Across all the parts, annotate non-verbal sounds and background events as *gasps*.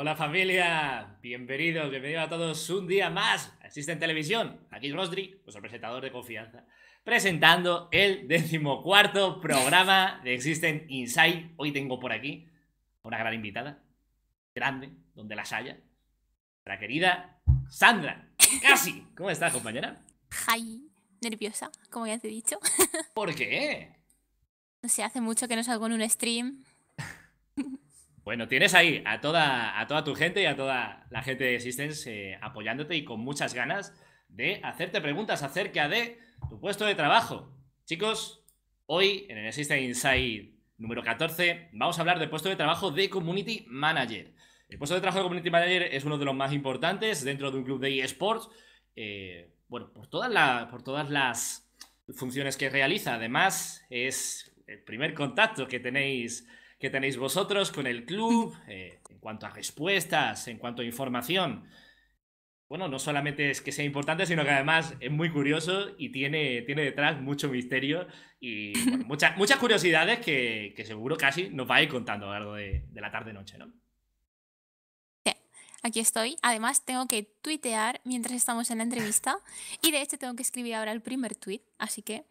Hola familia, bienvenidos, bienvenidos a todos un día más. a Existen televisión, aquí Rosdri, vuestro presentador de confianza, presentando el decimocuarto programa de Existen Inside. Hoy tengo por aquí una gran invitada, grande, donde las haya, la querida Sandra. Casi, ¿cómo estás compañera? Hi, nerviosa, como ya te he dicho. ¿Por qué? No sé, hace mucho que no salgo en un stream, bueno, tienes ahí a toda, a toda tu gente y a toda la gente de Existence eh, apoyándote y con muchas ganas de hacerte preguntas acerca de tu puesto de trabajo. Chicos, hoy en el Existence Inside número 14 vamos a hablar del puesto de trabajo de Community Manager. El puesto de trabajo de Community Manager es uno de los más importantes dentro de un club de eSports. Eh, bueno, por todas, la, por todas las funciones que realiza. Además, es el primer contacto que tenéis que tenéis vosotros con el club, eh, en cuanto a respuestas, en cuanto a información. Bueno, no solamente es que sea importante, sino que además es muy curioso y tiene, tiene detrás mucho misterio y muchas, muchas curiosidades que, seguro casi nos va a ir contando a lo largo de, la tarde-noche, ¿no? aquí estoy. Además, tengo que tuitear mientras estamos en la entrevista. Y de hecho, tengo que escribir ahora el primer tuit. Así que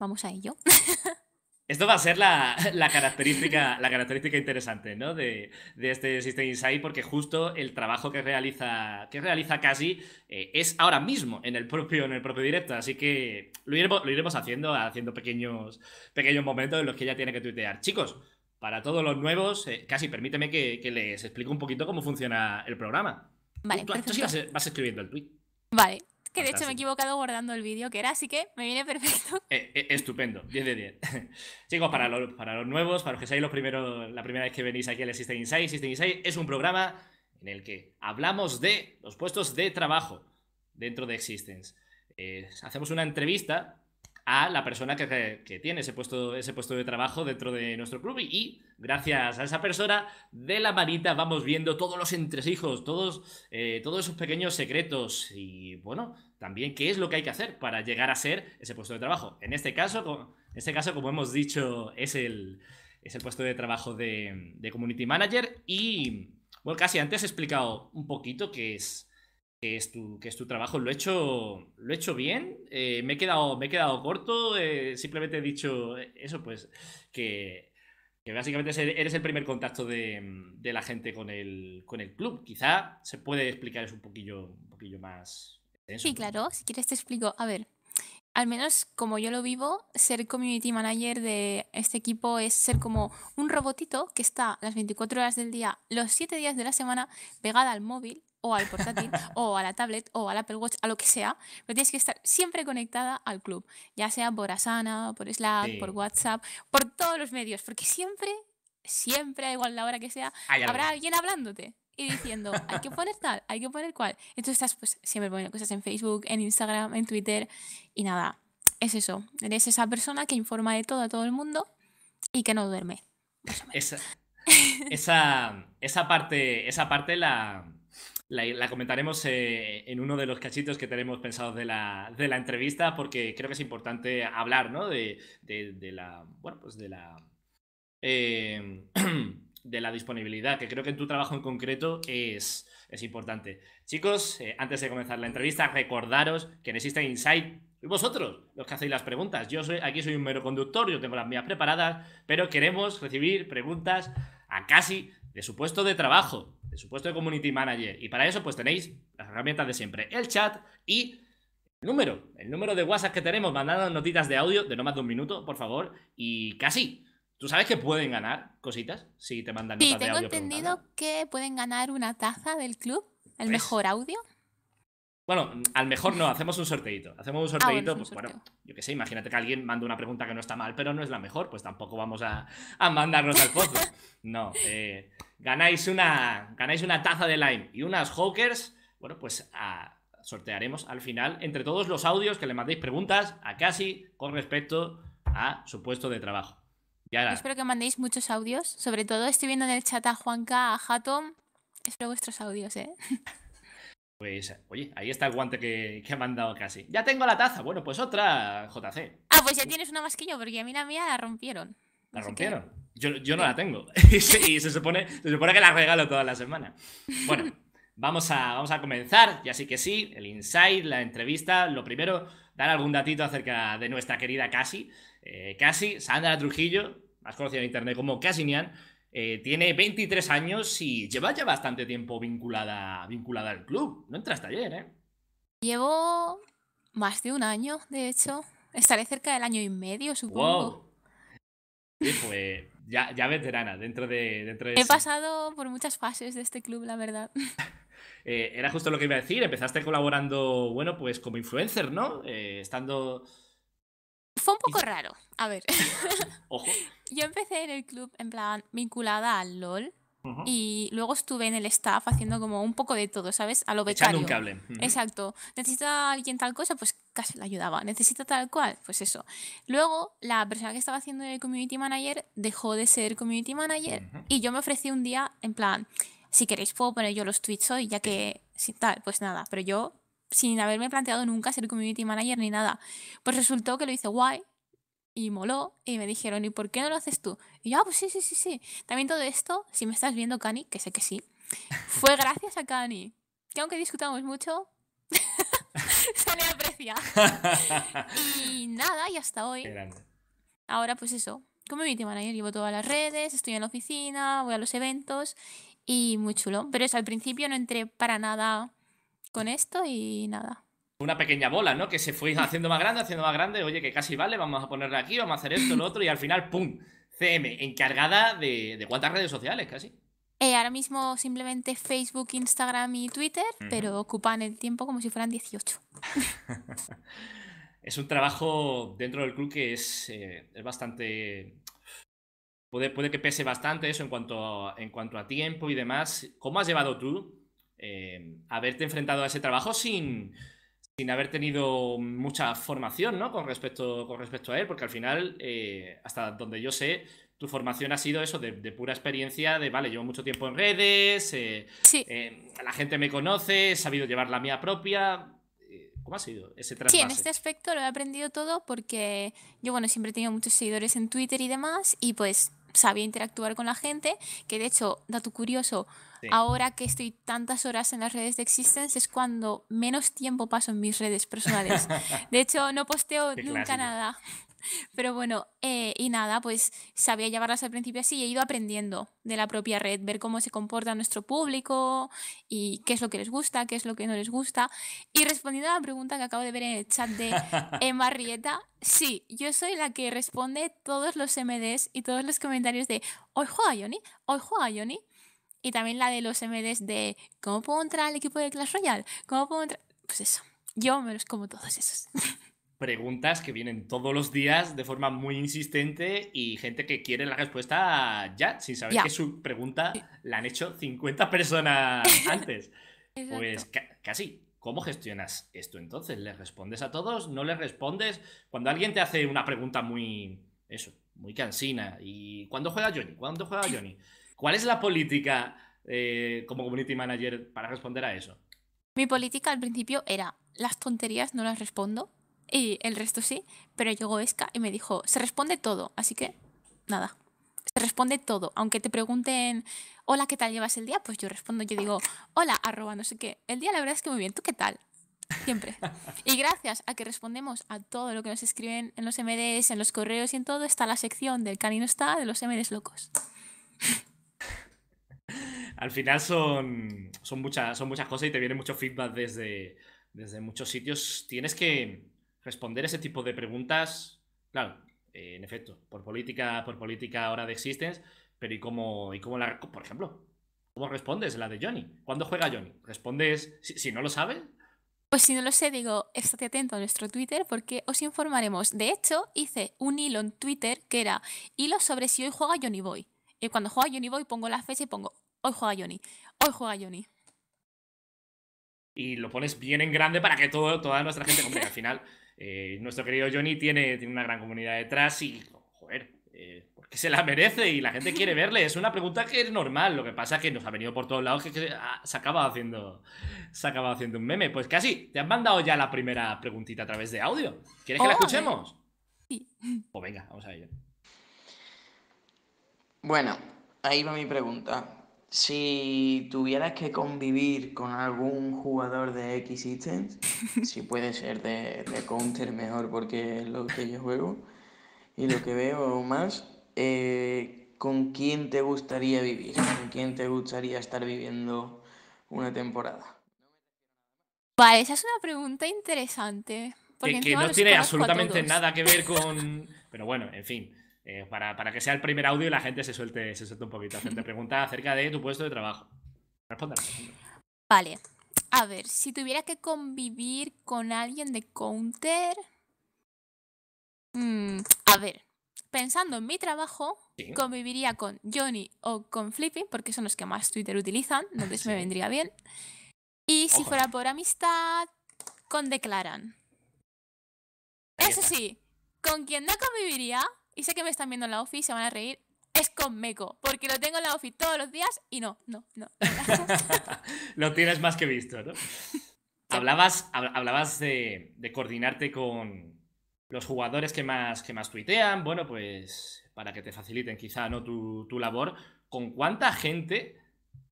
vamos a ello. *laughs* Esto va a ser la, característica, la característica interesante ¿no? de, este System Insight, porque justo el trabajo que realiza, que realiza casi eh, es ahora mismo en el propio, en el propio directo. Así que lo iremos, lo iremos haciendo, haciendo pequeños, pequeños momentos en los que ella tiene que tuitear. Chicos, para todos los nuevos, eh, casi permíteme que, les explique un poquito cómo funciona el programa. Vale, tú, vas, vas escribiendo el tweet. Vale de hecho me he equivocado guardando el vídeo que era, así que me viene perfecto. *laughs* Eh, eh, estupendo, 10 de 10. *laughs* Chicos, para los, para los nuevos, para los que seáis los la primera vez que venís aquí al System Insight, System Insight es un programa en el que hablamos de los puestos de trabajo dentro de Existence. Eh, hacemos una entrevista a la persona que, tiene ese puesto, ese puesto de trabajo dentro de nuestro club. Y, gracias a esa persona, de la manita vamos viendo todos los entresijos, todos, eh, todos esos pequeños secretos y, bueno, también qué es lo que hay que hacer para llegar a ser ese puesto de trabajo. En este caso, como, este caso, como hemos dicho, es el, puesto de trabajo de, de Community Manager y, bueno, casi antes he explicado un poquito qué es que es tu, que es tu trabajo. Lo he hecho, lo he hecho bien, eh, me, he quedado, me he quedado corto, eh, simplemente he dicho eso, pues que, básicamente eres el primer contacto de, la gente con el, con el club. Quizá se puede explicar eso un poquillo, un poquillo más. Sí, claro, si quieres te explico. A ver, al menos como yo lo vivo, ser community manager de este equipo es ser como un robotito que está las 24 horas del día, los 7 días de la semana pegada al móvil o al portátil *laughs* o a la tablet o al Apple Watch, a lo que sea, pero tienes que estar siempre conectada al club, ya sea por Asana, por Slack, por WhatsApp, por todos los medios, porque siempre, siempre, a igual la hora que sea, habrá alguien hablándote y diciendo, hay que poner tal, hay que poner cual. Entonces estás pues siempre poniendo cosas en Facebook, en Instagram, en Twitter y nada, es eso, eres esa persona que informa de todo a todo el mundo y que no duerme. Esa, esa, esa parte, esa parte la la, comentaremos eh, en uno de los cachitos que tenemos pensados de la, entrevista, porque creo que es importante hablar, ¿no? De, de, la. Bueno, pues de la. Eh, *clears throat* de la disponibilidad, que creo que en tu trabajo en concreto es, es importante. Chicos, eh, antes de comenzar la entrevista, recordaros que en Existe Insight y vosotros, los que hacéis las preguntas. Yo soy, aquí soy un mero conductor, yo tengo las mías preparadas, pero queremos recibir preguntas a casi de su puesto de trabajo supuesto de Community Manager. Y para eso, pues tenéis las herramientas de siempre: el chat y el número. El número de WhatsApp que tenemos, mandando notitas de audio de no más de un minuto, por favor. Y casi. ¿Tú sabes que pueden ganar cositas si te mandan notas de audio? tengo entendido que pueden ganar una taza del club, el pues, mejor audio. Bueno, al mejor no, hacemos un sorteito. Hacemos un ah, sorteito, pues bueno, yo qué sé, imagínate que alguien manda una pregunta que no está mal, pero no es la mejor, pues tampoco vamos a, mandarnos al pozo. No, eh, ganáis, una, ganáis una taza de lime y unas hawkers, bueno, pues sortearemos al final entre todos los audios que le mandéis preguntas a Casi con respecto a su puesto de trabajo. Ya Espero que mandéis muchos audios, sobre todo estoy viendo en el chat a Juanca, a Hatom, espero vuestros audios, ¿eh? *laughs* Pues, oye, ahí está el guante que, que ha mandado casi. Ya tengo la taza. Bueno, pues otra JC. Ah, pues ya tienes una más que yo, porque a mí la mía la rompieron. ¿La rompieron? Yo, no la tengo. *laughs* y, se, supone, supone que la regalo toda la semana. Bueno, *laughs* vamos a, vamos a comenzar. y así que sí, el insight, la entrevista. Lo primero, dar algún datito acerca de nuestra querida Casi. Eh, Casi, Sandra Trujillo, más conocida en internet como Casinian eh, tiene 23 años y lleva ya bastante tiempo vinculada, vinculada al club. No entraste ayer, ¿eh? Llevo más de un año, de hecho. Estaré cerca del año y medio, supongo. Wow. Sí, pues ya, ya, veterana dentro de... Dentro He pasado por muchas fases de este club, la verdad. *laughs* Eh, era justo lo que iba a decir. Empezaste colaborando, bueno, pues como influencer, ¿no? Eh, estando fue un poco raro. A ver. *laughs* Yo empecé en el club en plan vinculada al LOL. Y luego estuve en el staff haciendo como un poco de todo, ¿sabes? A lo becario. un cable. Exacto. ¿Necesita alguien tal cosa? Pues casi la ayudaba. ¿Necesita tal cual? Pues eso. Luego, la persona que estaba haciendo el community manager dejó de ser community manager y yo me ofrecí un día en plan, si queréis puedo poner yo los tweets hoy, ya que si tal, pues nada. Pero yo sin haberme planteado nunca ser community manager ni nada. Pues resultó que lo hice guay y moló y me dijeron, ¿y por qué no lo haces tú? Y yo, ah, pues sí, sí, sí, sí. También todo esto, si me estás viendo, Cani, que sé que sí, *laughs* fue gracias a Cani, que aunque discutamos mucho, *laughs* se le aprecia. *laughs* y nada, y hasta hoy. Ahora pues eso, community manager, llevo todas las redes, estoy en la oficina, voy a los eventos y muy chulo. Pero eso, al principio no entré para nada con esto y nada. Una pequeña bola, ¿no? Que se fue haciendo más grande, haciendo más grande. Oye, que casi vale, vamos a ponerla aquí, vamos a hacer esto, lo otro. Y al final, ¡pum! CM, encargada de, de cuántas redes sociales casi. Eh, ahora mismo simplemente Facebook, Instagram y Twitter, pero ocupan el tiempo como si fueran 18. *laughs* es un trabajo dentro del club que eh, es, bastante... Puede, puede, que pese bastante eso en cuanto, en cuanto a tiempo y demás. ¿Cómo has llevado tú eh, haberte enfrentado a ese trabajo sin, haber tenido mucha formación con, respecto, con respecto a él, porque al final, eh, hasta donde yo sé, tu formación ha sido eso, de, pura experiencia, de, vale, llevo mucho tiempo en redes, eh, la gente me conoce, he sabido llevar la mía propia. ¿Cómo ha sido ese trasvase? Sí, en este aspecto lo he aprendido todo porque yo, bueno, siempre he tenido muchos seguidores en Twitter y demás, y pues sabía interactuar con la gente, que de hecho, dato curioso, Ahora que estoy tantas horas en las redes de Existence es cuando menos tiempo paso en mis redes personales. *laughs* De hecho, no posteo nunca nada. *laughs* Pero bueno, eh, y nada, pues sabía llevarlas al principio así y he ido aprendiendo de la propia red, ver cómo se comporta nuestro público y qué es lo que les gusta, qué es lo que no les gusta. Y respondiendo a la pregunta que acabo de ver en el chat de *laughs* Emma Rieta, sí, yo soy la que responde todos los MDs y todos los comentarios de hoy juega Johnny, hoy juega Johnny. Y también la de los MDs de ¿Cómo puedo entrar al equipo de Clash Royale? ¿Cómo puedo Pues eso, yo me los como todos esos. *laughs* Preguntas que vienen todos los días de forma muy insistente y gente que quiere la respuesta ya, sin saber que su pregunta la han hecho 50 personas *laughs* antes. pues casi, ¿Cómo gestionas esto entonces? ¿Les respondes a todos? ¿No les respondes? Cuando alguien te hace una pregunta muy. Eso, muy cansina. ¿Y cuándo juega Johnny? ¿Cuándo juega *laughs* Johnny? ¿Cuál es la política eh, como community manager para responder a eso? Mi política al principio era las tonterías no las respondo y el resto sí, pero llegó Esca y me dijo, se responde todo, así que nada, se responde todo, aunque te pregunten, hola, ¿qué tal llevas el día? Pues yo respondo, yo digo, hola, arroba, no sé qué, el día la verdad es que muy bien, ¿tú qué tal? Siempre. Y gracias a que respondemos a todo lo que nos escriben en los MDs, en los correos y en todo, está la sección del canino está de los MDs locos. Al final son, son, muchas, son muchas cosas y te viene mucho feedback desde, desde muchos sitios. Tienes que responder ese tipo de preguntas, claro, eh, en efecto, por política, por política ahora de existence, pero ¿y cómo, y cómo la, por ejemplo, cómo respondes la de Johnny? ¿Cuándo juega Johnny? ¿Respondes, si, si no lo sabes, pues si no lo sé, digo, estate atento a nuestro Twitter porque os informaremos. De hecho, hice un hilo en Twitter que era hilo sobre si hoy juega Johnny Boy. Y cuando juega Johnny voy, pongo la fecha y pongo, hoy juega Johnny, hoy juega Johnny. Y lo pones bien en grande para que todo, toda nuestra gente compre. Al final, *laughs* eh, nuestro querido Johnny tiene, tiene una gran comunidad detrás y, joder, eh, porque se la merece y la gente quiere verle. Es una pregunta que es normal. Lo que pasa es que nos ha venido por todos lados que, se, acaba haciendo, se haciendo un meme. Pues casi, te han mandado ya la primera preguntita a través de audio. ¿Quieres que la oh, escuchemos? Sí. Pues venga, vamos a ello. Bueno, ahí va mi pregunta. Si tuvieras que convivir con algún jugador de X-Systems, *laughs* si puede ser de, Counter mejor porque es lo que yo juego y lo que veo más, eh, ¿con quién te gustaría vivir? ¿Con quién te gustaría estar viviendo una temporada? Vale, esa es una pregunta interesante. Porque no tiene absolutamente nada que ver con... Pero bueno, en fin. Eh, para, que sea el primer audio y la gente se suelte, un poquito. Hacerte *laughs* pregunta acerca de tu puesto de trabajo. Responderá. Vale. A ver, si tuviera que convivir con alguien de Counter. Mm, a ver, pensando en mi trabajo, conviviría con Johnny o con flipping porque son los que más Twitter utilizan, entonces me vendría bien. Y si fuera por amistad, con Declaran. Eso sí, con quién no conviviría y sé que me están viendo en la office, se van a reír. Es con Meco, porque lo tengo en la ofi todos los días y no, no, no. *laughs* lo tienes más que visto, ¿no? hablabas, hablabas de, coordinarte con los jugadores que más, que más tuitean, bueno, pues para que te faciliten quizá no tu, labor, ¿con cuánta gente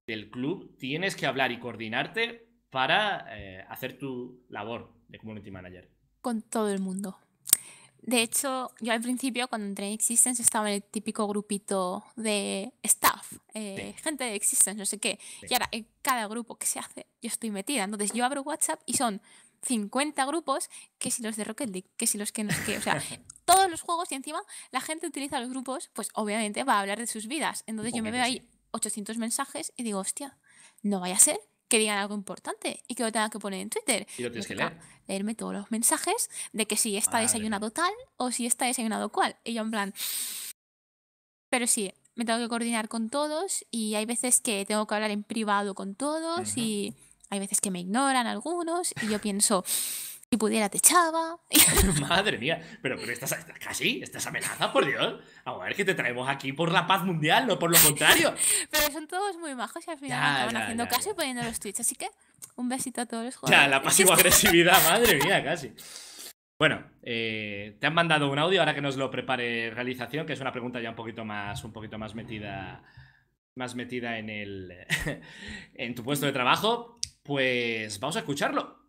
del club tienes que hablar y coordinarte para eh, hacer tu labor de community manager? Con todo el mundo. De hecho, yo al principio, cuando entré en Existence, estaba en el típico grupito de staff, eh, gente de Existence, no sé qué. Y ahora, en cada grupo que se hace, yo estoy metida. Entonces, yo abro WhatsApp y son 50 grupos, que si los de Rocket League, que si los que no sé O sea, *laughs* todos los juegos y encima la gente utiliza los grupos, pues obviamente va a hablar de sus vidas. Entonces, yo me veo ahí 800 mensajes y digo, hostia, no vaya a ser que digan algo importante y que lo tenga que poner en Twitter. Y lo tienes que leer. Leerme todos los mensajes de que si está desayunado tal o si está desayunado cual. Y yo en plan... Pero sí, me tengo que coordinar con todos y hay veces que tengo que hablar en privado con todos y hay veces que me ignoran algunos y yo pienso pudiera te echaba. *laughs* *laughs* Madre mía, pero, estás, casi, estás amenazada, por Dios. a ver que te traemos aquí por la paz mundial, no por lo contrario. *laughs* pero son todos muy majos y al final estaban haciendo caso y poniendo los tweets. Así que un besito a todos los jugadores. Ya, la pasivo agresividad, madre mía, casi. Bueno, eh, te han mandado un audio ahora que nos lo prepare realización, que es una pregunta ya un poquito más, un poquito más metida, más metida en el, en tu puesto de trabajo. Pues vamos a escucharlo.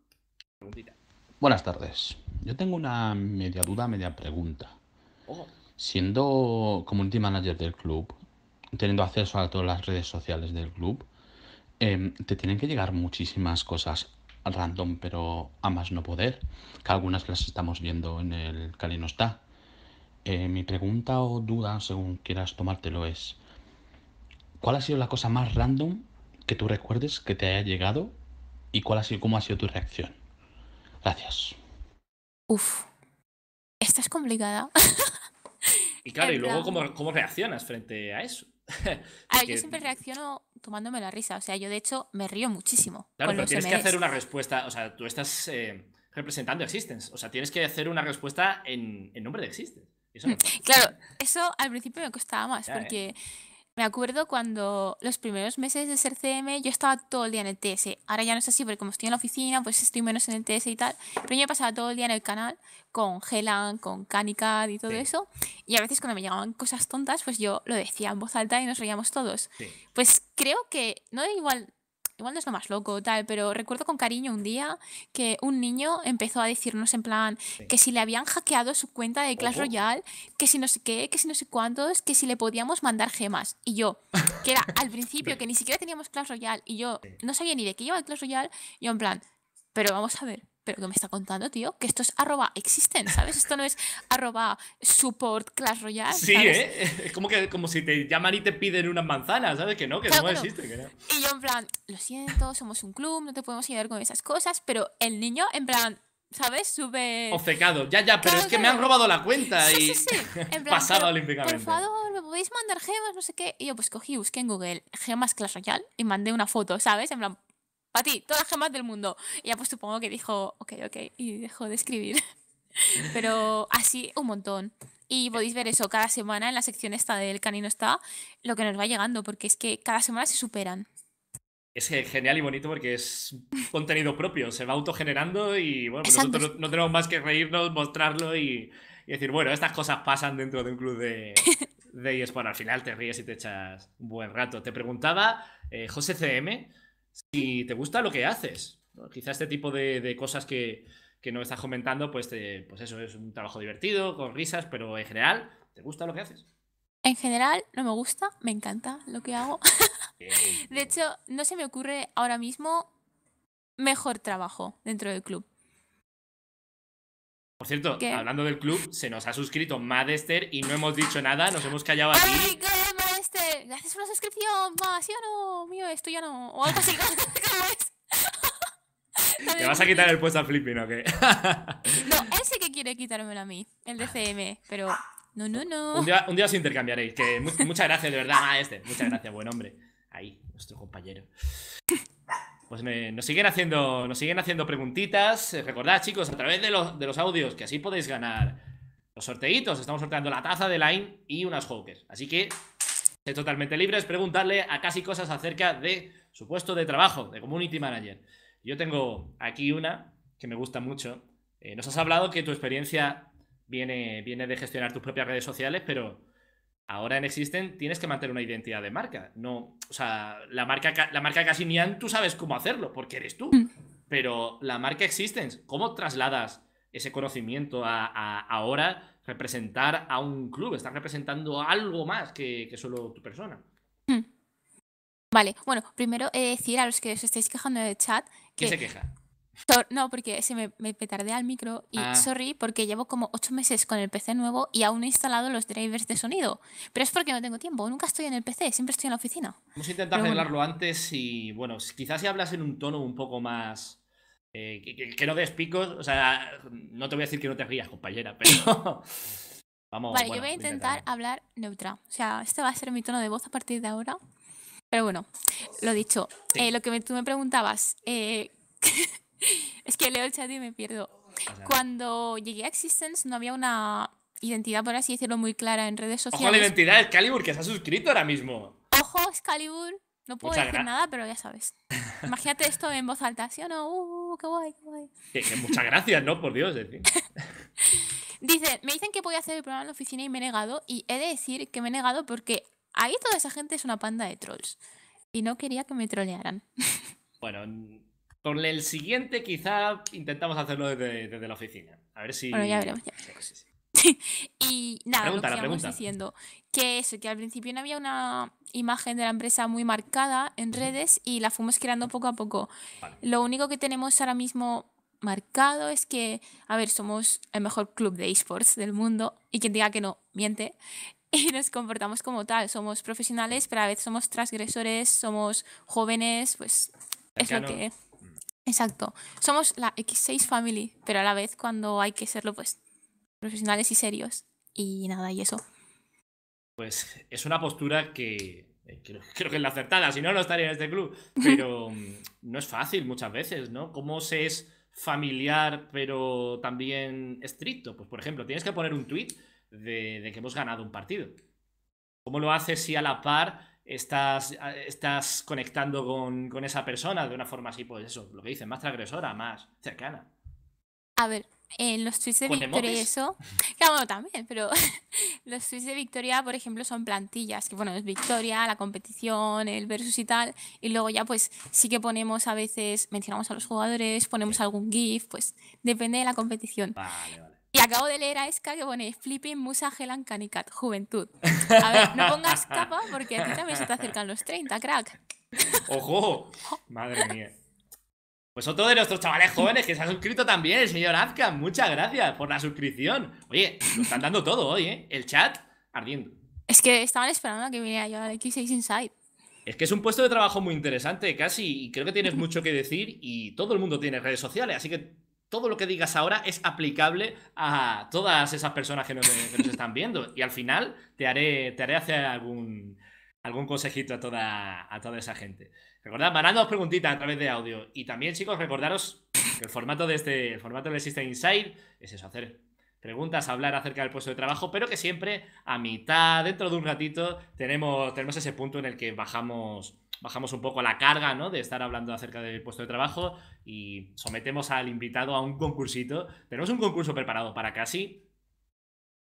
Preguntita. Buenas tardes. Yo tengo una media duda, media pregunta. Oh. Siendo community manager del club, teniendo acceso a todas las redes sociales del club, em, te tienen que llegar muchísimas cosas random, pero a más no poder, que algunas las estamos viendo en el Cali no está. Eh, mi pregunta o duda, según quieras tomártelo, es, ¿cuál ha sido la cosa más random que tú recuerdes que te haya llegado y cuál ha sido, cómo ha sido tu reacción? Gracias. Uf, esta es complicada. *laughs* y claro, y luego, ¿cómo, reaccionas frente a eso? *laughs* a yo siempre reacciono tomándome la risa. O sea, yo de hecho me río muchísimo. Claro, pero tienes que hacer una respuesta. O sea, tú estás eh, representando Existence. O sea, tienes que hacer una respuesta en, nombre de Existence. *laughs* Claro, eso al principio me costaba más ¿eh? porque. Me acuerdo cuando los primeros meses de ser CM yo estaba todo el día en el TS. Ahora ya no es así, porque como estoy en la oficina, pues estoy menos en el TS y tal. Pero yo pasaba todo el día en el canal con Helan, con kanika y todo eso. Y a veces cuando me llegaban cosas tontas, pues yo lo decía en voz alta y nos reíamos todos. Pues creo que, no igual igual no es lo más loco, tal, pero recuerdo con cariño un día que un niño empezó a decirnos en plan que si le habían hackeado su cuenta de Clash Royale, que si no sé qué, que si no sé cuántos, que si le podíamos mandar gemas. Y yo, que era al principio que ni siquiera teníamos Clash Royale y yo no sabía ni de qué iba el Clash Royale, yo en plan, pero vamos a ver, pero que me está contando, tío? Que es arroba existen, ¿sabes? Esto no es arroba support Clash Royale. Sí, ¿eh? Es como, que, como si te llaman y te piden unas manzanas, ¿sabes? Que no, que no existe. Y yo en plan, lo siento, somos un club, no te podemos ayudar con esas cosas, pero el niño en plan, ¿sabes? Sube. Obcecado, ya, ya, pero es que me han robado la cuenta y. Sí, *laughs* olímpicamente. Por favor, ¿me podéis mandar gemas? No sé qué. Y yo, pues cogí, busqué en Google gemas Clash Royale y mandé una foto, ¿sabes? En plan, para ti, todas las gemas del mundo. Y ya pues supongo que dijo, ok, ok, y dejó de escribir. *laughs* Pero así un montón. Y podéis ver eso cada semana en la sección esta del Canino está, lo que nos va llegando, porque es que cada semana se superan. Es genial y bonito porque es contenido propio, se va autogenerando y bueno, pues nosotros no, tenemos más que reírnos, mostrarlo y, decir, bueno, estas cosas pasan dentro de un club de, *laughs* de eSport. Al final te ríes y te echas buen rato. Te preguntaba, eh, José CM, si te gusta lo que haces. Quizás Quizá este tipo de, cosas que, que no estás comentando, pues, pues eso es un trabajo divertido, con risas, pero en general, ¿te gusta lo que haces? En general, no me gusta, me encanta lo que hago. *laughs* de hecho, no se me ocurre ahora mismo mejor trabajo dentro del club. Por cierto, hablando del club, se nos ha suscrito Madester y no hemos dicho nada, nos hemos callado aquí gracias por la suscripción, más, ya no? Mío, esto ya no. O algo así. *laughs* *laughs* ¿Te vas a quitar el puesto a Flipping ¿no? *laughs* no, él que quiere quitármelo a mí, el DCM, pero no, no, no. Un día, os intercambiaréis, que muchas gracias, de verdad, a este. Muchas gracias, buen hombre. Ahí, nuestro compañero. Pues nos, siguen haciendo, nos siguen haciendo preguntitas. Recordad, chicos, a través de los, de los audios, que así podéis ganar los sorteitos. Estamos sorteando la taza de Line y unas Hawkers. Así que totalmente libre, es preguntarle a casi cosas acerca de su puesto de trabajo, de community manager. Yo tengo aquí una que me gusta mucho. Eh, nos has hablado que tu experiencia viene, viene de gestionar tus propias redes sociales, pero ahora en Existen tienes que mantener una identidad de marca. No, o sea, la marca, la marca Casimian tú sabes cómo hacerlo, porque eres tú. Mm. Pero la marca Existence, ¿cómo trasladas ese conocimiento a, ahora representar a un club, estás representando algo más que, solo tu persona. Hmm. Vale, bueno, primero decir a los que os estáis quejando en el chat. Que, ¿Qué se queja? no, porque se me, me petardea el micro y ah. sorry, porque llevo como ocho meses con el PC nuevo y aún he instalado los drivers de sonido. Pero es porque no tengo tiempo, nunca estoy en el PC, siempre estoy en la oficina. a intentar arreglarlo antes y bueno, quizás si hablas en un tono un poco más eh, que, no des picos, o sea, no te voy a decir que no te rías, compañera, pero... *laughs* Vamos, vale, yo voy a intentar hablar neutra. O sea, este va a ser mi tono de voz a partir de ahora. Pero bueno, lo dicho. Eh, lo que tú me preguntabas, eh, *laughs* es que leo el chat y me pierdo. Cuando llegué a Existence no había una identidad, por así decirlo, muy clara en redes sociales. Ojo la identidad de Excalibur, que se ha suscrito ahora mismo. Ojo, Excalibur. No puedo decir nada, pero ya sabes. Imagínate esto en voz alta, ¿sí o no? Uh, qué guay, qué guay. muchas gracias, ¿no? Por Dios, en *laughs* Dice, me dicen que voy a hacer el programa en la oficina y me he negado. Y he de decir que me he negado porque ahí toda esa gente es una panda de trolls. Y no quería que me trolearan. *laughs* Bueno, con el siguiente quizá intentamos hacerlo desde, desde la oficina. A ver si... Bueno, ya veremos. Ya *laughs* y nada, lo que estamos diciendo, que eso, que al principio no había una imagen de la empresa muy marcada en redes y la fuimos creando poco a poco. Lo único que tenemos ahora mismo marcado es que, a ver, somos el mejor club de esports del mundo y quien diga que no, miente. *laughs* Y nos comportamos como tal, somos profesionales, pero a veces vez somos transgresores, somos jóvenes, pues es lo que... Exacto. Somos la X6 Family, pero a la vez cuando hay que serlo, pues profesionales y serios. Y nada, y eso. Pues es una postura que eh, *laughs* creo, que es la acertada, si no, no estaría en este club. Pero *laughs* mm, no es fácil muchas veces, ¿no? ¿Cómo se es familiar pero también estricto? Pues por ejemplo, tienes que poner un tweet de, que hemos ganado un partido. ¿Cómo lo haces si a la par Estás, estás, conectando con, esa persona de una forma así, pues eso, lo que dicen, más transgresora, más cercana. A ver, en eh, los tweets de Victoria eso. *laughs* Claro, también, pero *laughs* los tweets de Victoria, por ejemplo, son plantillas, que bueno, es Victoria, la competición, el versus y tal. Y luego ya, pues sí que ponemos a veces, mencionamos a los jugadores, ponemos algún GIF, pues depende de la competición. Vale, vale. Y acabo de leer a Esca que pone Flipping Musa Helan Canicat, Juventud. A ver, no pongas capa porque a ti también se te acercan los 30, crack. *laughs* ¡Ojo! Madre mía. Pues otro de nuestros chavales jóvenes que se ha suscrito también, el señor Azka. Muchas gracias por la suscripción. Oye, lo están dando todo hoy, ¿eh? El chat ardiendo. Es que estaban esperando a que viniera yo al X6 Inside. Es que es un puesto de trabajo muy interesante, casi, y creo que tienes mucho que decir y todo el mundo tiene redes sociales, así que todo lo que digas ahora es aplicable a todas esas personas que nos, están viendo. Y al final te haré, te haré hacer algún, algún consejito a toda, a toda esa gente. Recordad, mandando preguntitas a través de audio. Y también, chicos, recordaros que el formato de este, formato del System Inside es eso, hacer preguntas, hablar acerca del puesto de trabajo, pero que siempre a mitad, dentro de un ratito, tenemos, tenemos ese punto en el que bajamos, bajamos un poco la carga ¿no? de estar hablando acerca del puesto de trabajo y sometemos al invitado a un concursito. Tenemos un concurso preparado para casi...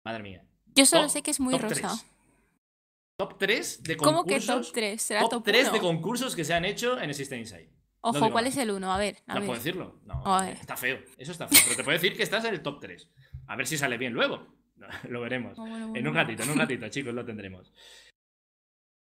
Madre mía. Yo solo sé que es muy rosa. Top 3 de concursos. ¿Cómo que top 3? top, top 3 de concursos que se han hecho en System Insight. Ojo, ¿cuál es el uno? A ver. no puedo decirlo. No, está feo. Eso está feo. Pero te puedo decir que estás en el top 3. A ver si sale bien luego. *laughs* Lo veremos. en un ratito, en un ratito, chicos, lo tendremos.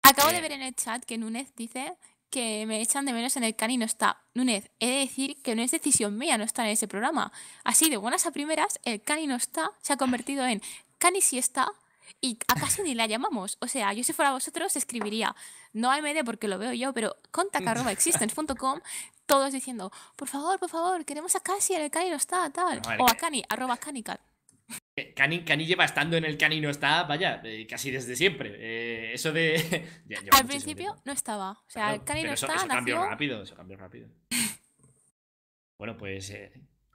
Acabo de eh. ver en el chat que Núñez dice que me echan de menos en el can y no está. Núñez, he de decir que no es decisión mía no estar en ese programa. Así, de buenas a primeras, el cani no está se ha convertido en cani sí está y a casi ni la llamamos. O sea, yo si fuera vosotros escribiría, no a MD porque lo veo yo, pero contact.existence.com, *laughs* todos diciendo, por favor, por favor, queremos a Casi, el Cani no está, tal. o a Cani, arroba Canicat. Cani, lleva estando en el Cani no está, vaya, eh, casi desde siempre. Eh, eso de. *laughs* Al principio no estaba. O sea, el Cani no eso, está. Eso cambió rápido, eso cambió rápido. *laughs* bueno, pues. Eh,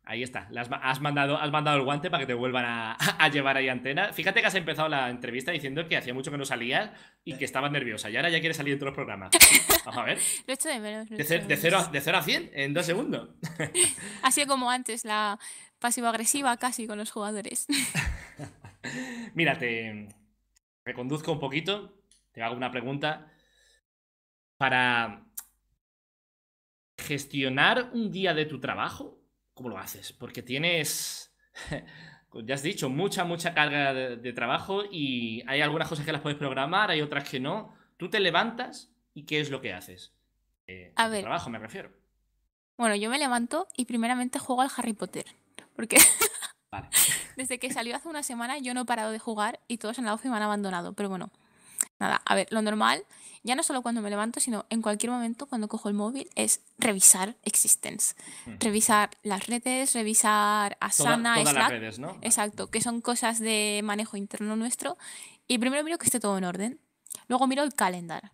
Ahí está. has, mandado, has mandado el guante para que te vuelvan *laughs* a, llevar ahí antena. Fíjate que has empezado la entrevista diciendo que hacía mucho que no salías y que estabas nerviosa. Y ahora ya quieres salir en todos los programas. *laughs* Vamos a ver. lo he hecho de menos. de, 0 cero, a 100 en dos segundos. Así *laughs* como antes, la pasivo-agresiva casi con los jugadores. Mira, te reconduzco un poquito. Te hago una pregunta. Para gestionar un día de tu trabajo, ¿Cómo lo haces? Porque tienes, *laughs* ya has dicho, mucha, mucha carga de, trabajo y hay algunas cosas que las puedes programar, hay otras que no. Tú te levantas y ¿qué es lo que haces? Eh, a ver. Trabajo me refiero. Bueno, yo me levanto y primeramente juego al Harry Potter. Porque *laughs* desde que salió hace una semana yo no he parado de jugar y todos en la oficina me han abandonado. Pero bueno, Nada, a ver, lo normal, ya no solo cuando me levanto, sino en cualquier momento cuando cojo el móvil, es revisar Existence. Revisar las redes, revisar Asana, sana Exacto, que son cosas de manejo interno nuestro. Y primero miro que esté todo en orden. Luego miro el calendar.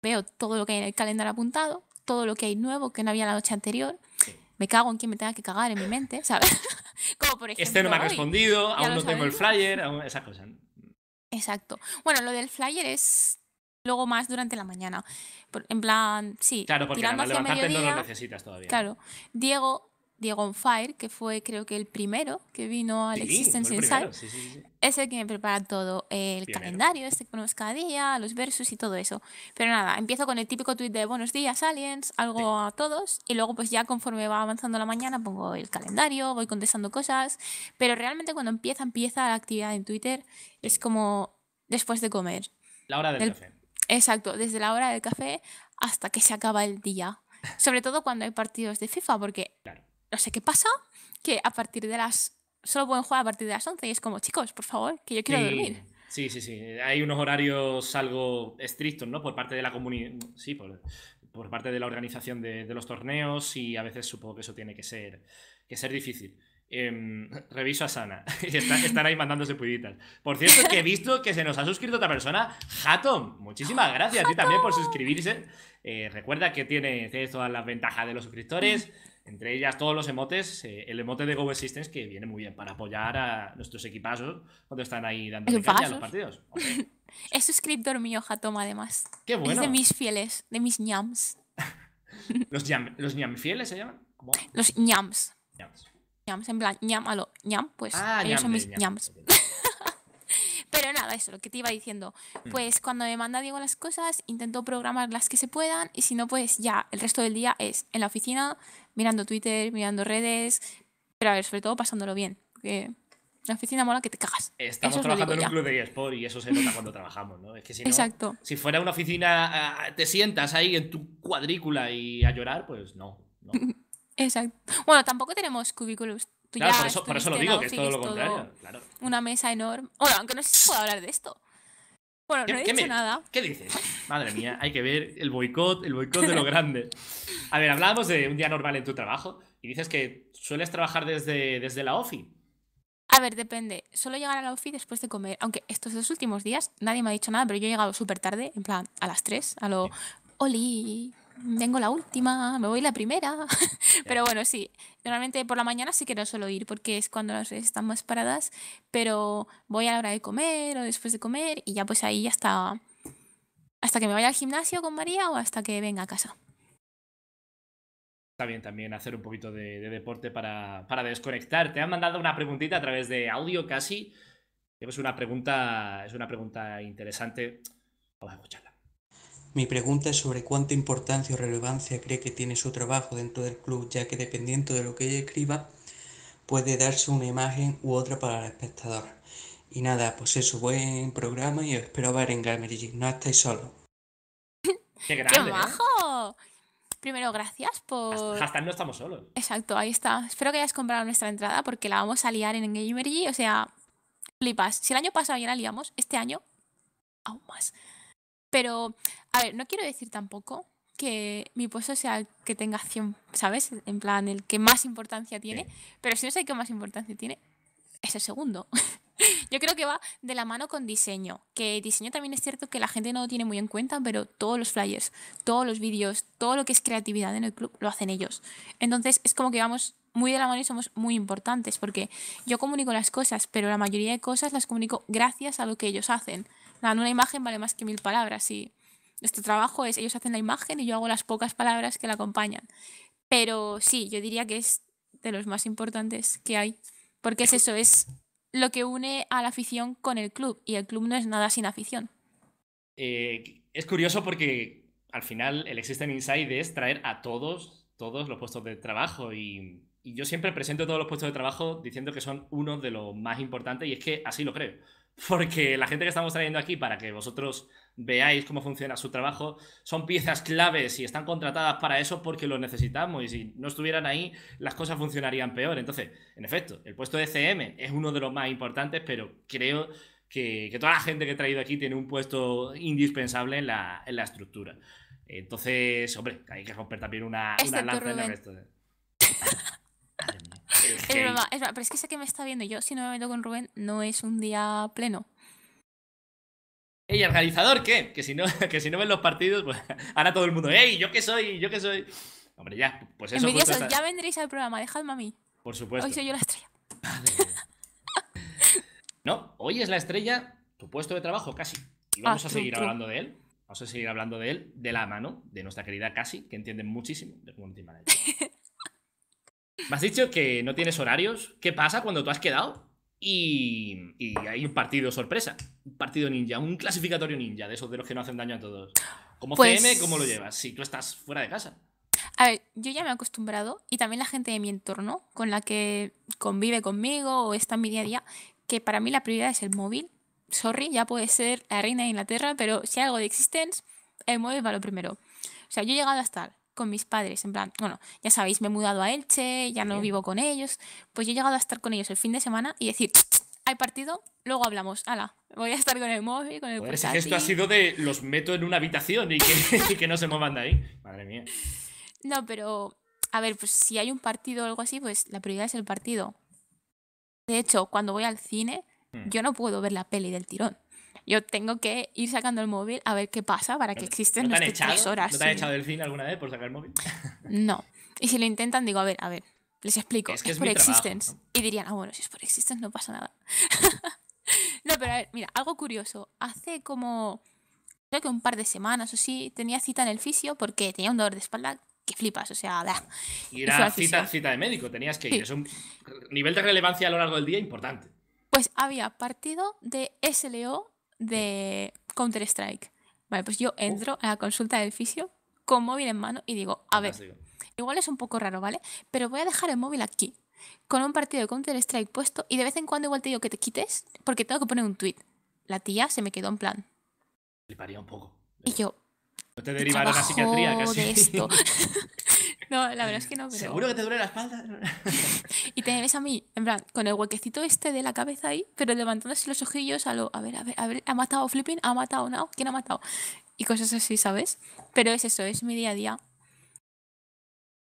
Veo todo lo que hay en el calendar apuntado, todo lo que hay nuevo que no había la noche anterior. Me cago en quien me tenga que cagar en mi mente, ¿sabes? *laughs* Como por ejemplo. Este no me ha respondido, aún no tengo el flyer, esas cosas. Exacto. Bueno, lo del flyer es luego más durante la mañana. En plan, sí. Claro, porque tirando hacia mediodía, no lo necesitas todavía. Claro. Diego Diego on Fire, que fue creo que el primero que vino al Existence Insight. es el que me prepara todo el calendario, este que ponemos cada día, los versos y todo eso. Pero nada, empiezo con el típico tweet de buenos días, aliens, algo a todos, y luego pues ya conforme va avanzando la mañana pongo el calendario, voy contestando cosas, pero realmente cuando empieza, empieza la actividad en Twitter, es como después de comer. La hora del, café. Exacto, desde la hora del café hasta que se acaba el día. *laughs* Sobre todo cuando hay partidos de FIFA, porque no sé qué pasa, que a partir de las... Solo pueden jugar a partir de las 11 y es como, chicos, por favor, que yo quiero dormir. Sí, sí, sí. Hay unos horarios algo estrictos, ¿no? Por parte de la comunidad... Sí, por, parte de la organización de, los torneos y a veces supongo que eso tiene que ser, que ser difícil. Em, reviso a Sana. *laughs* están ahí mandándose puiditas. Por cierto, que he visto que se nos ha suscrito otra persona, Hatom. Muchísimas *gasps* gracias a ti también por suscribirse. Eh, recuerda que tiene tienes, todas las ventajas de los suscriptores entre ellas todos los emotes, eh, el emote de Go Existence que viene muy bien para apoyar a nuestros equipazos cuando están ahí dando a los partidos. *laughs* Es es suscriptor mío, Jatoma además. Qué bueno. Es de mis fieles, de mis ñams. *laughs* ¿Los, ñam, ¿Los fieles se llaman? Los ñams. en plan, ñam, a lo, ñam, pues ah, ellos son mis ñams. Pero nada, eso, lo que te iba diciendo. Mm. Pues cuando me manda Diego las cosas, intento programar las que se puedan y si no, pues ya el resto del día es en la oficina, mirando Twitter, mirando redes, pero a ver, sobre todo pasándolo bien. Porque la oficina mola que te cagas. Estamos trabajando en un club de eSport y eso se nota cuando trabajamos, ¿no? Es que si Exacto. si fuera una oficina, ah, te sientas ahí en tu cuadrícula y a llorar, pues no. no. *laughs* Exacto. Bueno, tampoco tenemos cubículos por eso, lo digo, que es todo lo contrario. Una mesa enorme. Bueno, aunque no sé si puedo hablar de esto. Bueno, no he dicho nada. ¿Qué dices? Madre mía, hay que ver el boicot, el boicot de lo grande. A ver, hablábamos de un día normal en tu trabajo y dices que sueles trabajar desde, desde la OFI. A ver, depende. Solo llegar a la OFI después de comer. Aunque estos dos últimos días nadie me ha dicho nada, pero yo he llegado súper tarde, en plan a las 3, a lo. ¡Oli! tengo la última, me voy la primera. pero bueno, sí, normalmente por la mañana sí que no suelo ir porque es cuando las redes están más paradas, pero voy a la hora de comer o después de comer y ya pues ahí ya está, hasta que me vaya al gimnasio con María o hasta que venga a casa. Está bien también hacer un poquito de, deporte para, desconectar. Te han mandado una preguntita a través de audio casi. Es una pregunta, es una pregunta interesante. Vamos a escucharla. Mi pregunta es sobre cuánta importancia o relevancia cree que tiene su trabajo dentro del club, ya que dependiendo de lo que ella escriba, puede darse una imagen u otra para el espectador. Y nada, pues eso, buen programa y os espero ver en Gamergy. No estáis solos. *laughs* ¡Qué grande! ¡Qué ¿eh? majo! Primero, gracias por. Hasta, no estamos solos. Exacto, ahí está. Espero que hayas comprado nuestra entrada porque la vamos a liar en Gamergy. O sea, flipas. Si el año pasado ya la liamos, este año aún más. Pero a ver, no quiero decir tampoco que mi puesto sea el que tenga 100, ¿sabes? En plan, el que más importancia tiene, pero si no sé qué más importancia tiene, es el segundo. *laughs* Yo creo que va de la mano con diseño, que diseño también es cierto que la gente no lo tiene muy en cuenta, pero todos los flyers, todos los vídeos, todo lo que es creatividad en el club lo hacen ellos. Entonces es como que vamos muy de la mano y somos muy importantes, porque yo comunico las cosas, pero la mayoría de cosas las comunico gracias a lo que ellos hacen. Una imagen vale más que mil palabras y nuestro trabajo es, ellos hacen la imagen y yo hago las pocas palabras que la acompañan. Pero sí, yo diría que es de los más importantes que hay, porque es eso, es lo que une a la afición con el club y el club no es nada sin afición. Eh, es curioso porque al final el existen Inside es traer a todos, todos los puestos de trabajo y, y, yo siempre presento todos los puestos de trabajo diciendo que son uno de los más importantes y es que así lo creo. *laughs* Porque la gente que estamos trayendo aquí para que vosotros veáis cómo funciona su trabajo, son piezas claves y están contratadas para eso porque lo necesitamos y si no estuvieran ahí las cosas funcionarían peor. Entonces, en efecto, el puesto de CM es uno de los más importantes, pero creo que, toda la gente que he traído aquí tiene un puesto indispensable en la, en la estructura. Entonces, hombre, hay que romper también una, una lanza en De... es, pero es que sé que me está viendo yo, si no me meto con Rubén, no es un día pleno. Ey, el qué? Que si no, *laughs* que si no ven los partidos, pues ahora *laughs* todo el mundo, ¡ey! ¿Yo qué soy? ¿Yo qué soy? Hombre, ya, pues eso. Envidiosos, ya vendréis al programa, dejadme a mí. Por supuesto. Hoy soy yo la estrella. no, hoy es la estrella, tu puesto de trabajo, casi. Y ah, vamos a seguir hablando de él. Vamos a seguir hablando de él de la mano de nuestra querida Casi, que entiende muchísimo de manager. *laughs* Me has dicho que no tienes horarios. ¿Qué pasa cuando tú has quedado? Y, hay un partido sorpresa, un partido ninja, un clasificatorio ninja, de esos de los que no hacen daño a todos. Como CM, pues ¿cómo lo llevas? Si tú estás fuera de casa. A ver, yo ya me he acostumbrado y también la gente de mi entorno, con la que convive conmigo o está en mi día a día, que para mí la prioridad es el móvil. Sorry, ya puede ser la reina de Inglaterra, pero si hay algo de existence, el móvil va lo primero. O sea, yo he llegado a estar con mis padres, en plan, bueno, ya sabéis, me he mudado a Elche, ya no vivo con ellos, pues yo he llegado a estar con ellos el fin de semana y decir, hay partido, luego hablamos, ala, voy a estar con el móvil, con el cuadro. portátil. Ese ha sido de los meto en una habitación *laughs* y que, no se muevan de ahí, madre mía. No, pero, a ver, pues si hay un partido o algo así, pues la prioridad es el partido. De hecho, cuando voy al cine, hmm. yo no puedo ver la peli del tirón yo tengo que ir sacando el móvil a ver qué pasa para que existen las horas. ¿No te han echado del fin alguna vez por sacar el móvil? *laughs* No. Y si lo intentan, digo, a ver, a ver, les explico, es, que es, por Existence. Y dirían, ah, bueno, si es por Existence no pasa nada. *laughs* no, pero a ver, mira, algo curioso. Hace como, creo que un par de semanas o sí, tenía cita en el fisio porque tenía un dolor de espalda que flipas, o sea, bla. Y era cita, de médico, tenías que ir. Es un nivel de relevancia a lo largo del día importante. Pues había partido de SLO de Counter-Strike. Vale, pues yo entro a la consulta del fisio con móvil en mano y digo, a ver, igual es un poco raro, ¿vale? Pero voy a dejar el móvil aquí, con un partido de Counter-Strike puesto y de vez en cuando igual te digo que te quites porque tengo que poner un tweet. La tía se me quedó en plan. Fliparía un poco. Y yo. No te derivaron la psiquiatría casi. De esto. *laughs* *laughs* No, la verdad es que no. Pero... Seguro que te duele la espalda. *laughs* y te ves a mí, en plan, con el huequecito este de la cabeza ahí, pero levantándose los ojillos a lo, a ver, a ver, a ver, ha matado Flipping, ha matado Now, ¿quién ha matado? Y cosas así, ¿sabes? Pero es eso, es mi día a día.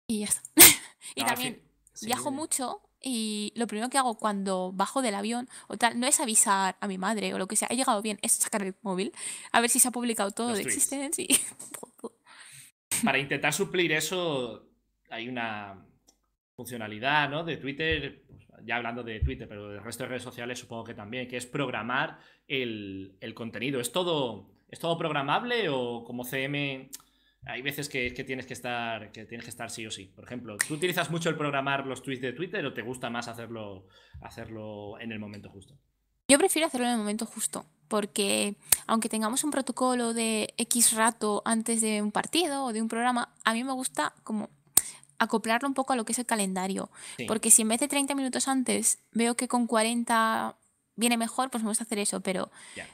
Y ya está. *laughs* y también viajo mucho y lo primero que hago cuando bajo del avión o tal no es avisar a mi madre o lo que sea, he llegado bien, es sacar el móvil, a ver si se ha publicado todo de existencia y... *laughs* Para intentar suplir eso, hay una funcionalidad de Twitter, pues, ya hablando de Twitter, pero del resto de redes sociales supongo que también, que es programar el, contenido. ¿Es todo, ¿Es todo programable o como CM hay veces que, que, tienes que, estar, que tienes que estar sí o sí? Por ejemplo, ¿tú utilizas mucho el programar los tweets de Twitter o te gusta más hacerlo, hacerlo en el momento justo? Yo prefiero hacerlo en el momento justo, porque aunque tengamos un protocolo de X rato antes de un partido o de un programa, a mí me gusta como acoplarlo un poco a lo que es el calendario. Porque si en vez de 30 minutos antes veo que con 40 viene mejor, pues vamos a hacer eso. Pero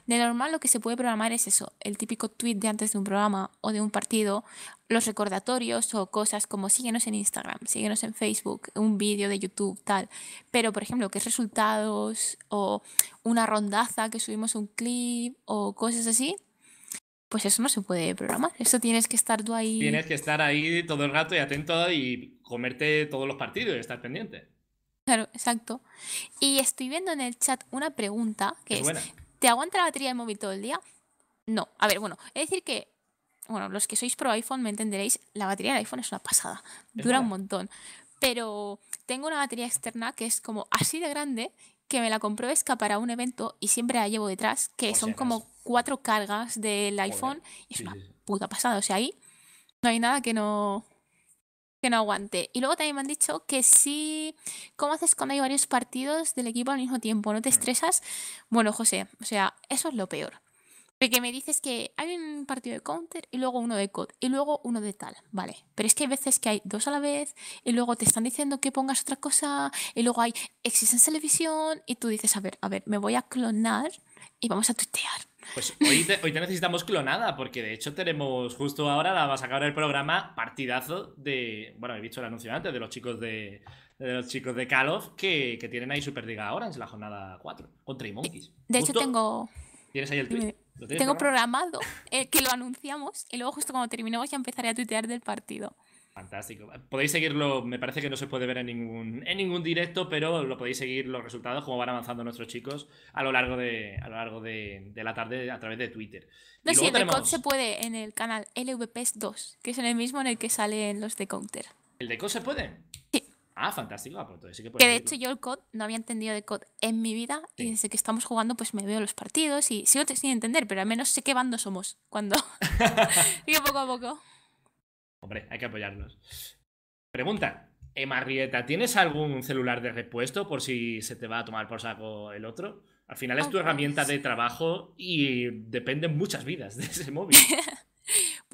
de normal lo que se puede programar es eso, el típico tweet de antes de un programa o de un partido, los recordatorios o cosas como síguenos en Instagram, síguenos en Facebook, un vídeo de YouTube, tal. Pero, por ejemplo, que es resultados o una rondaza que subimos un clip o cosas así, pues eso no se puede programar. Eso tienes que estar tú ahí. Tienes que estar ahí todo el rato y atento y comerte todos los partidos y estar pendiente. Claro, exacto. Y estoy viendo en el chat una pregunta que es, ¿te aguanta la batería del móvil todo el día? No. A ver, bueno, es decir que, bueno, los que sois pro iPhone me entenderéis, la batería del iPhone es una pasada, dura un montón. Pero tengo una batería externa que es como así de grande que me la compró Esca para un evento y siempre la llevo detrás, que son como cuatro cargas del iPhone y es una puta pasada. O sea, ahí no hay nada que no, que no aguante. Y luego también me han dicho que si. ¿Cómo haces cuando hay varios partidos del equipo al mismo tiempo? ¿No te hmm. estresas? Bueno, José, o sea, eso es lo peor. Porque me dices que hay un partido de counter y luego uno de COD y luego uno de tal, vale. Pero es que hay veces que hay dos a la vez y luego te están diciendo que pongas otra cosa y luego hay existen televisión y tú dices, a ver, a ver, me voy a clonar y vamos a tuitear. Pues hoy te, hoy necesitamos clonada porque de hecho tenemos justo ahora, la vas a acabar el programa, partidazo de, bueno, he visto el anuncio antes de los chicos de, de los chicos de Call que, que tienen ahí Superliga ahora en la jornada 4 contra Monkeys. De, hecho tengo... ¿Tienes ahí el tweet? Tengo programado eh, que lo anunciamos y luego justo cuando terminemos ya empezaré a tuitear del partido. Fantástico. Podéis seguirlo, me parece que no se puede ver en ningún, en ningún directo, pero lo podéis seguir los resultados, cómo van avanzando nuestros chicos a lo largo de, a lo largo de, la tarde a través de Twitter. No, sí, el de COD se puede en el canal LVPs 2, que es el mismo en el que salen los de Counter. ¿El de COD se puede? Sí. Ah, fantástico. Ah, pues que, de hecho yo el COD no había entendido de COD en mi vida y desde que estamos jugando pues me veo los partidos y sigo sin entender, pero al menos sé qué bando somos cuando... y *laughs* poco a poco. Hombre, hay que apoyarnos. Pregunta. Emma Rieta, ¿tienes algún celular de repuesto por si se te va a tomar por saco el otro? Al final es tu herramienta de trabajo y dependen muchas vidas de ese móvil. *laughs*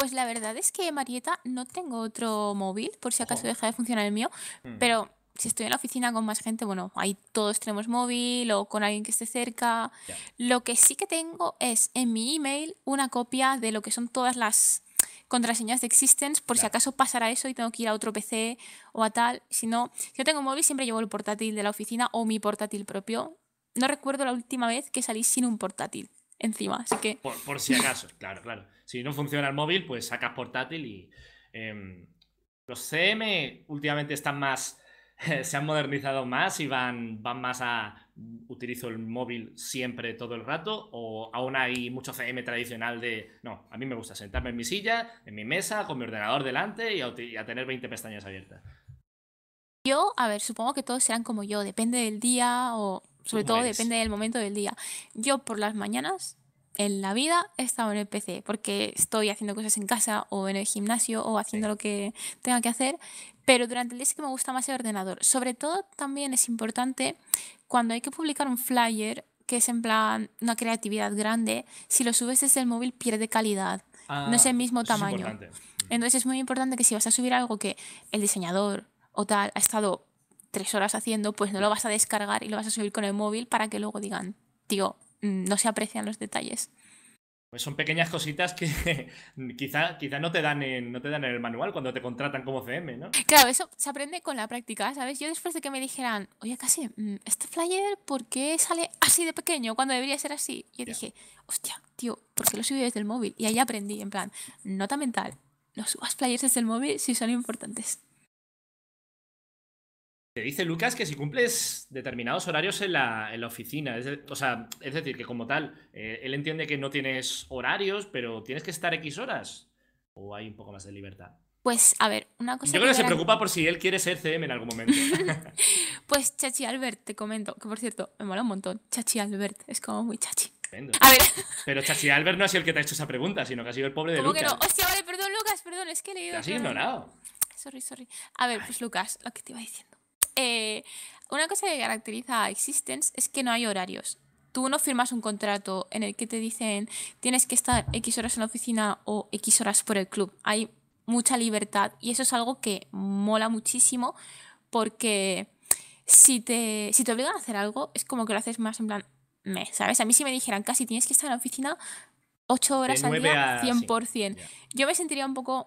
Pues la verdad es que, Marieta, no tengo otro móvil, por si acaso deja de funcionar el mío, mm. pero si estoy en la oficina con más gente, bueno, ahí todos tenemos móvil o con alguien que esté cerca. Lo que sí que tengo es en mi email una copia de lo que son todas las contraseñas de Existence por si acaso pasará eso y tengo que ir a otro PC o a tal. Si no, si yo tengo móvil siempre llevo el portátil de la oficina o mi portátil propio. No recuerdo la última vez que salí sin un portátil encima, así que... por si acaso, claro, claro. Si no funciona el móvil, pues sacas portátil y. Em, los CM últimamente están más. *laughs* se han modernizado más y van, van más a. Utilizo el móvil siempre todo el rato. O aún hay mucho CM tradicional de. No, a mí me gusta sentarme en mi silla, en mi mesa, con mi ordenador delante y a, tener 20 pestañas abiertas. Yo, a ver, supongo que todos serán como yo, depende del día o sobre todo depende del momento del día. Yo por las mañanas en la vida he estado en el PC, porque estoy haciendo cosas en casa o en el gimnasio o haciendo lo que tenga que hacer, pero durante el día sí que me gusta más el ordenador. Sobre todo también es importante cuando hay que publicar un flyer, que es en plan una creatividad grande, si lo subes desde el móvil pierde calidad, no es ah, el mismo tamaño. Mm. Entonces es muy importante que si vas a subir algo que el diseñador o tal ha estado tres horas haciendo, pues no lo vas a descargar y lo vas a subir con el móvil para que luego digan, tío, Mm, no se aprecian los detalles. Pues son pequeñas cositas que *laughs* quizá, quizá no, te dan en, no te dan el manual cuando te contratan como CM, ¿no? Claro, eso se aprende con la práctica, ¿sabes? Yo después de que me dijeran, oye, casi, mm, este flyer, ¿por qué sale así de pequeño cuando debería ser así? Yo dije, hostia, tío, ¿por qué lo subí desde el móvil? Y ahí aprendí, en plan, nota mental, no subas flyers desde el móvil si son importantes. Te dice Lucas que si cumples determinados horarios en la, oficina, o sea, es decir, que como tal, eh, él entiende que no tienes horarios, pero tienes que estar X horas. ¿O hay un poco más de libertad? Pues, a ver, una cosa. Yo creo que, se preocupa por si él quiere ser CM en algún momento. *laughs* pues Chachi Albert, te comento, que por cierto, me mola un montón. Chachi Albert, es como muy chachi. A ver. Pero Chachi Albert no ha sido el que te ha hecho esa pregunta, sino que ha sido el pobre de Lucas. Que no? Hostia, vale, perdón, Lucas, perdón, es que he leído. Te has ignorado. Sorry, sorry. A ver, pues Lucas, lo que te iba diciendo. Eh, una cosa que caracteriza a Existence es que no hay horarios. Tú no firmas un contrato en el que te dicen tienes que estar X horas en la oficina o X horas por el club. Hay mucha libertad y eso es algo que mola muchísimo porque si te, si te obligan a hacer algo es como que lo haces más en plan, ¿sabes? A mí si me dijeran casi tienes que estar en la oficina 8 horas al día, 100%. Yo me sentiría un poco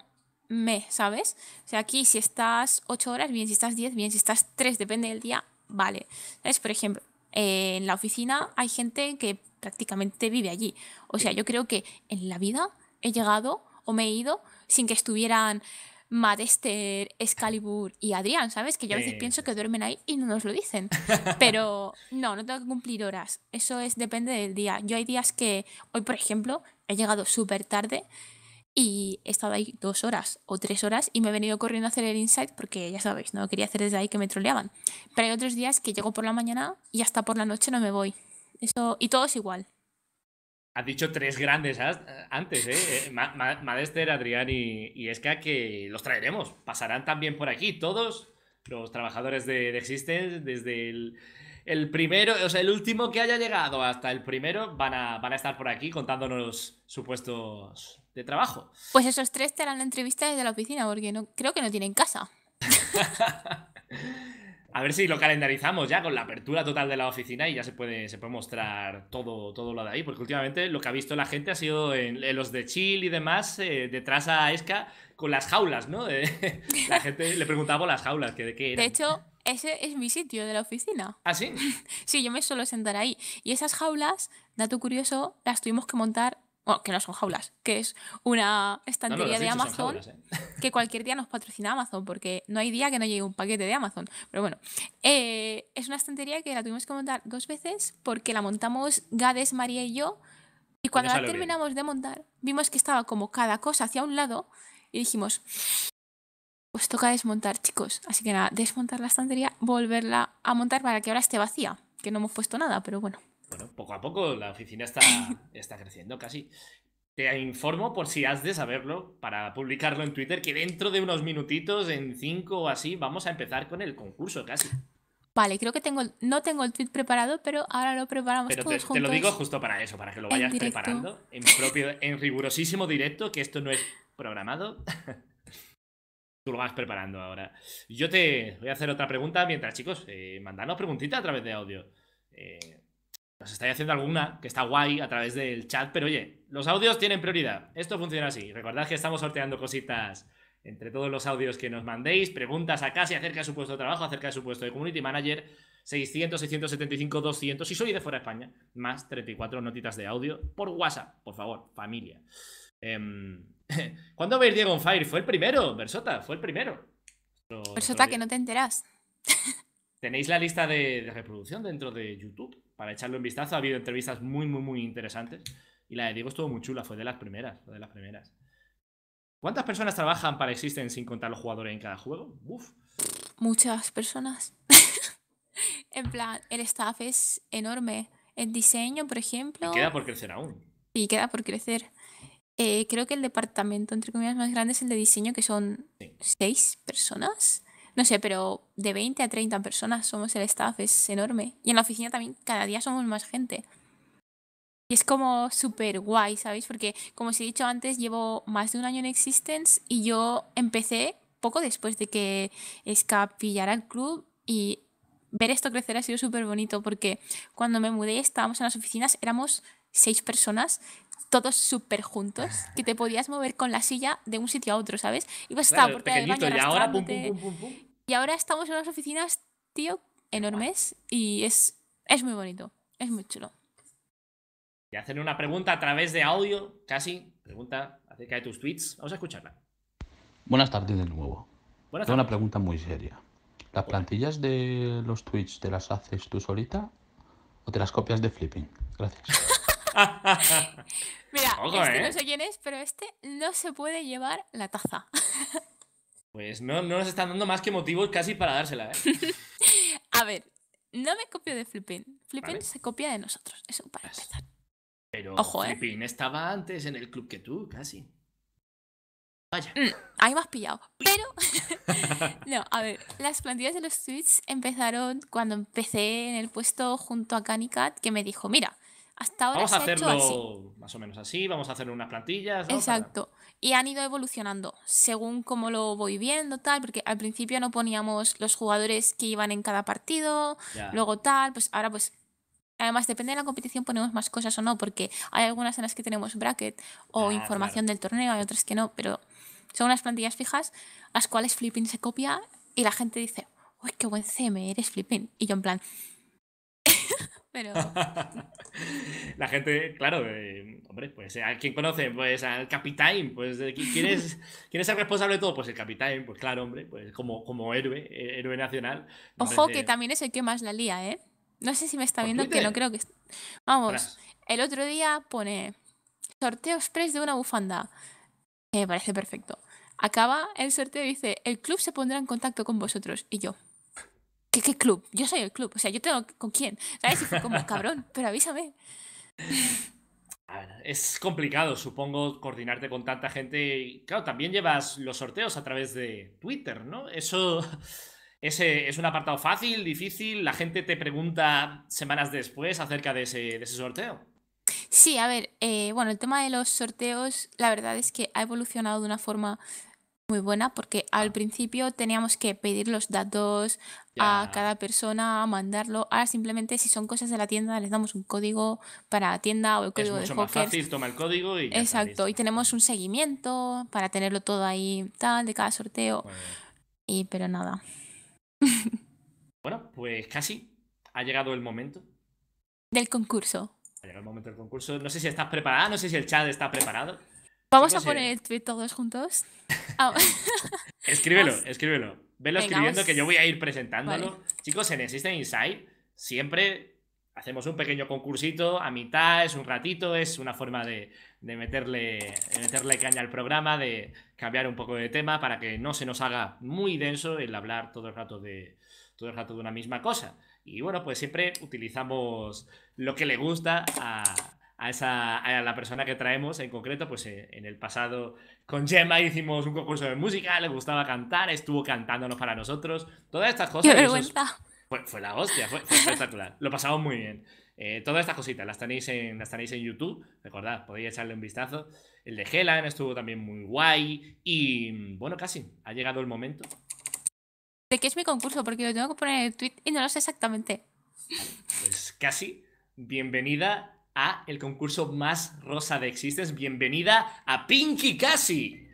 me, ¿sabes? O sea, aquí si estás 8 horas, bien, si estás 10, bien, si estás 3, depende del día, vale. es Por ejemplo, eh, en la oficina hay gente que prácticamente vive allí. O sea, yo creo que en la vida he llegado o me he ido sin que estuvieran Madester, Excalibur y Adrián, ¿sabes? Que yo a veces pienso que duermen ahí y no nos lo dicen. Pero no, no tengo que cumplir horas. Eso es depende del día. Yo hay días que, hoy por ejemplo, he llegado súper tarde y he estado ahí dos horas o tres horas y me he venido corriendo a hacer el insight porque ya sabéis, no quería hacer desde ahí que me troleaban. Pero hay otros días que llego por la mañana y hasta por la noche no me voy. Eso, y todo es igual. Has dicho tres grandes eh, antes, ¿eh? eh Madester, Adrián y, y Esca, que los traeremos. Pasarán también por aquí todos los trabajadores de, Existence, desde el, primero, o sea, el último que haya llegado hasta el primero, van a, van a estar por aquí contándonos supuestos de trabajo. Pues esos tres te harán la entrevista desde la oficina, porque no, creo que no tienen casa. *laughs* A ver si lo calendarizamos ya con la apertura total de la oficina y ya se puede, se puede mostrar todo, todo lo de ahí, porque últimamente lo que ha visto la gente ha sido en, los de chill y demás, eh, detrás a Esca con las jaulas, ¿no? Eh, *laughs* la gente le preguntaba por las jaulas, que de qué eran. De hecho, ese es mi sitio de la oficina. ¿Ah, sí? *laughs* sí, yo me suelo sentar ahí. Y esas jaulas, dato curioso, las tuvimos que montar bueno, que no son jaulas, que es una estantería de Amazon eh. *laughs* que cualquier día nos patrocina Amazon, porque no hay día que no llegue un paquete de Amazon. Pero bueno, eh, es una estantería que la tuvimos que montar dos veces porque la montamos Gades, María y yo. Y pues cuando la terminamos de montar, vimos que estaba como cada cosa hacia un lado y dijimos, pues toca desmontar, chicos. Así que nada, desmontar la estantería, volverla a montar para que ahora esté vacía, que no hemos puesto nada, pero bueno poco a poco la oficina está, *laughs* está creciendo casi. Te informo por si has de saberlo para publicarlo en Twitter que dentro de unos minutitos, en cinco o así, vamos a empezar con el concurso casi. Vale, creo que tengo no tengo el tweet preparado, pero ahora lo preparamos todos juntos. Te lo digo justo para eso, para que lo vayas preparando en propio, en rigurosísimo directo, que esto no es programado. *laughs* Tú lo vas preparando ahora. Yo te voy a hacer otra pregunta mientras, chicos, eh, mandanos preguntitas a través de audio. Eh, os estáis haciendo alguna que está guay a través del chat, pero oye, los audios tienen prioridad. Esto funciona así. Recordad que estamos sorteando cositas entre todos los audios que nos mandéis, preguntas a casi acerca de su puesto de trabajo, acerca de su puesto de community manager, 600, 675, 200, si soy de fuera de España, más 34 notitas de audio por WhatsApp, por favor, familia. Em, *laughs* ¿Cuándo veis Diego on Fire? Fue el primero, Versota, fue el primero. Versota, que no te enteras. Tenéis la lista de reproducción dentro de YouTube para echarle un vistazo. Ha habido entrevistas muy, muy, muy interesantes. Y la de Diego estuvo muy chula, fue de las primeras, de las primeras. ¿Cuántas personas trabajan para Existen sin contar los jugadores en cada juego? Muchas personas. *laughs* en plan, el staff es enorme. El diseño, por ejemplo. Y queda por crecer aún. Y queda por crecer. Eh, creo que el departamento, entre comillas, más grande es el de diseño, que son seis personas no sé, pero de 20 a 30 personas somos el staff, es enorme. Y en la oficina también cada día somos más gente. Y es como súper guay, ¿sabéis? Porque como os he dicho antes, llevo más de un año en Existence y yo empecé poco después de que Ska pillara el club y ver esto crecer ha sido súper bonito porque cuando me mudé estábamos en las oficinas, éramos seis personas, todos súper juntos, que te podías mover con la silla de un sitio a otro, ¿sabes? Ibas a estar baño y y ahora estamos en unas oficinas, tío, enormes y es, es muy bonito, es muy chulo. Y hacer una pregunta a través de audio, casi, pregunta acerca de tus tweets. Vamos a escucharla. Buenas tardes de nuevo. Buenas Una pregunta muy seria. ¿Las plantillas de los tweets te las haces tú solita o te las copias de Flipping? Gracias. *laughs* *laughs* Mira, este eh. no sé quién es, pero este no se puede llevar la taza. *laughs* Pues no, nos están dando más que motivos casi para dársela, ¿eh? *laughs* a ver, no me copio de Flippin. Flippin se copia de nosotros, eso para pues empezar. Pero Ojo, ¿eh? Flippin estaba antes en el club que tú, casi. Vaya. Mm, ahí me pillado. Pero. *laughs* no, a ver, las plantillas de los tweets empezaron cuando empecé en el puesto junto a Canicat, que me dijo: Mira, hasta ahora vamos a hacerlo más o menos así, vamos a hacer unas plantillas. Exacto. Y han ido evolucionando según cómo lo voy viendo, tal, porque al principio no poníamos los jugadores que iban en cada partido, luego tal, pues ahora pues Además, depende de la competición, ponemos más cosas o no, porque hay algunas en las que tenemos bracket o ah, información del torneo, hay otras que no, pero son unas plantillas fijas, las cuales Flipping se copia y la gente dice, uy, qué buen CM, eres Flipping. Y yo en plan, pero... *laughs* La gente, claro, eh, hombre, pues a eh, quien conoce, pues al capitán, pues ¿quién es, ¿quién es el responsable de todo? Pues el capitán, pues claro, hombre, pues como, como héroe, eh, héroe nacional. Ojo que también es el que más la lía, ¿eh? No sé si me está viendo, que no creo que... Vamos, el otro día pone sorteo express de una bufanda. Que me parece perfecto. Acaba el sorteo y dice, el club se pondrá en contacto con vosotros. Y yo, ¿qué, club? Yo soy el club, o sea, yo tengo con quién, ¿sabes? Y fue como, *laughs* cabrón, pero avísame. Ah, es complicado, supongo, coordinarte con tanta gente. claro, también llevas los sorteos a través de Twitter, ¿no? Eso *laughs* ese es un apartado fácil, difícil. La gente te pregunta semanas después acerca de ese, sorteo. Sí, a ver, eh, bueno, el tema de los sorteos, la verdad es que ha evolucionado de una forma muy buena porque ah. al principio teníamos que pedir los datos a cada persona, mandarlo. Ahora simplemente si son cosas de la tienda les damos un código para tienda o el código es mucho de más fácil, toma el código y Exacto, y tenemos un seguimiento para tenerlo todo ahí tal de cada sorteo. Y pero nada. bueno, pues casi ha llegado el momento del concurso. Ha llegado el momento del concurso. No sé si estás preparada, no sé si el chat está preparado. Vamos a poner eh, el tweet todos juntos. Ah. *laughs* escríbelo, escríbelo. Velo escribiendo que yo voy a ir presentándolo. Chicos, en Existen inside siempre hacemos un pequeño concursito a mitad, es un ratito, es una forma de, de meterle, meterle caña al programa, de cambiar un poco de tema para que no se nos haga muy denso el hablar todo el rato de, todo el rato de una misma cosa. Y bueno, pues siempre utilizamos lo que le gusta a, a, esa, la persona que traemos en concreto, pues eh, en el pasado con Gemma hicimos un concurso de música, le gustaba cantar, estuvo cantándonos para nosotros, todas estas cosas. ¡Qué fue, la hostia, fue, espectacular, lo pasamos muy bien. Eh, todas estas cositas las tenéis, en, las tenéis en YouTube, recordad, podéis echarle un vistazo. El de Helen estuvo también muy guay y bueno, casi, ha llegado el momento. ¿De qué es mi concurso? Porque lo tengo que poner en el tweet y no lo sé exactamente. Pues casi, bienvenida a el concurso más rosa de existes. Bienvenida a Pinky Cassie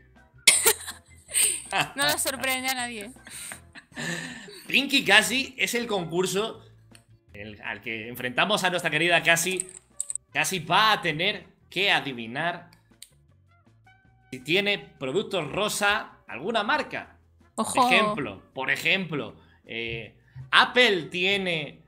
*laughs* no lo sorprende a nadie. Pinky Cassie es el concurso al que enfrentamos a nuestra querida Cassie Casi va a tener que adivinar si tiene productos rosa alguna marca. Ejemplo, por ejemplo, eh, Apple tiene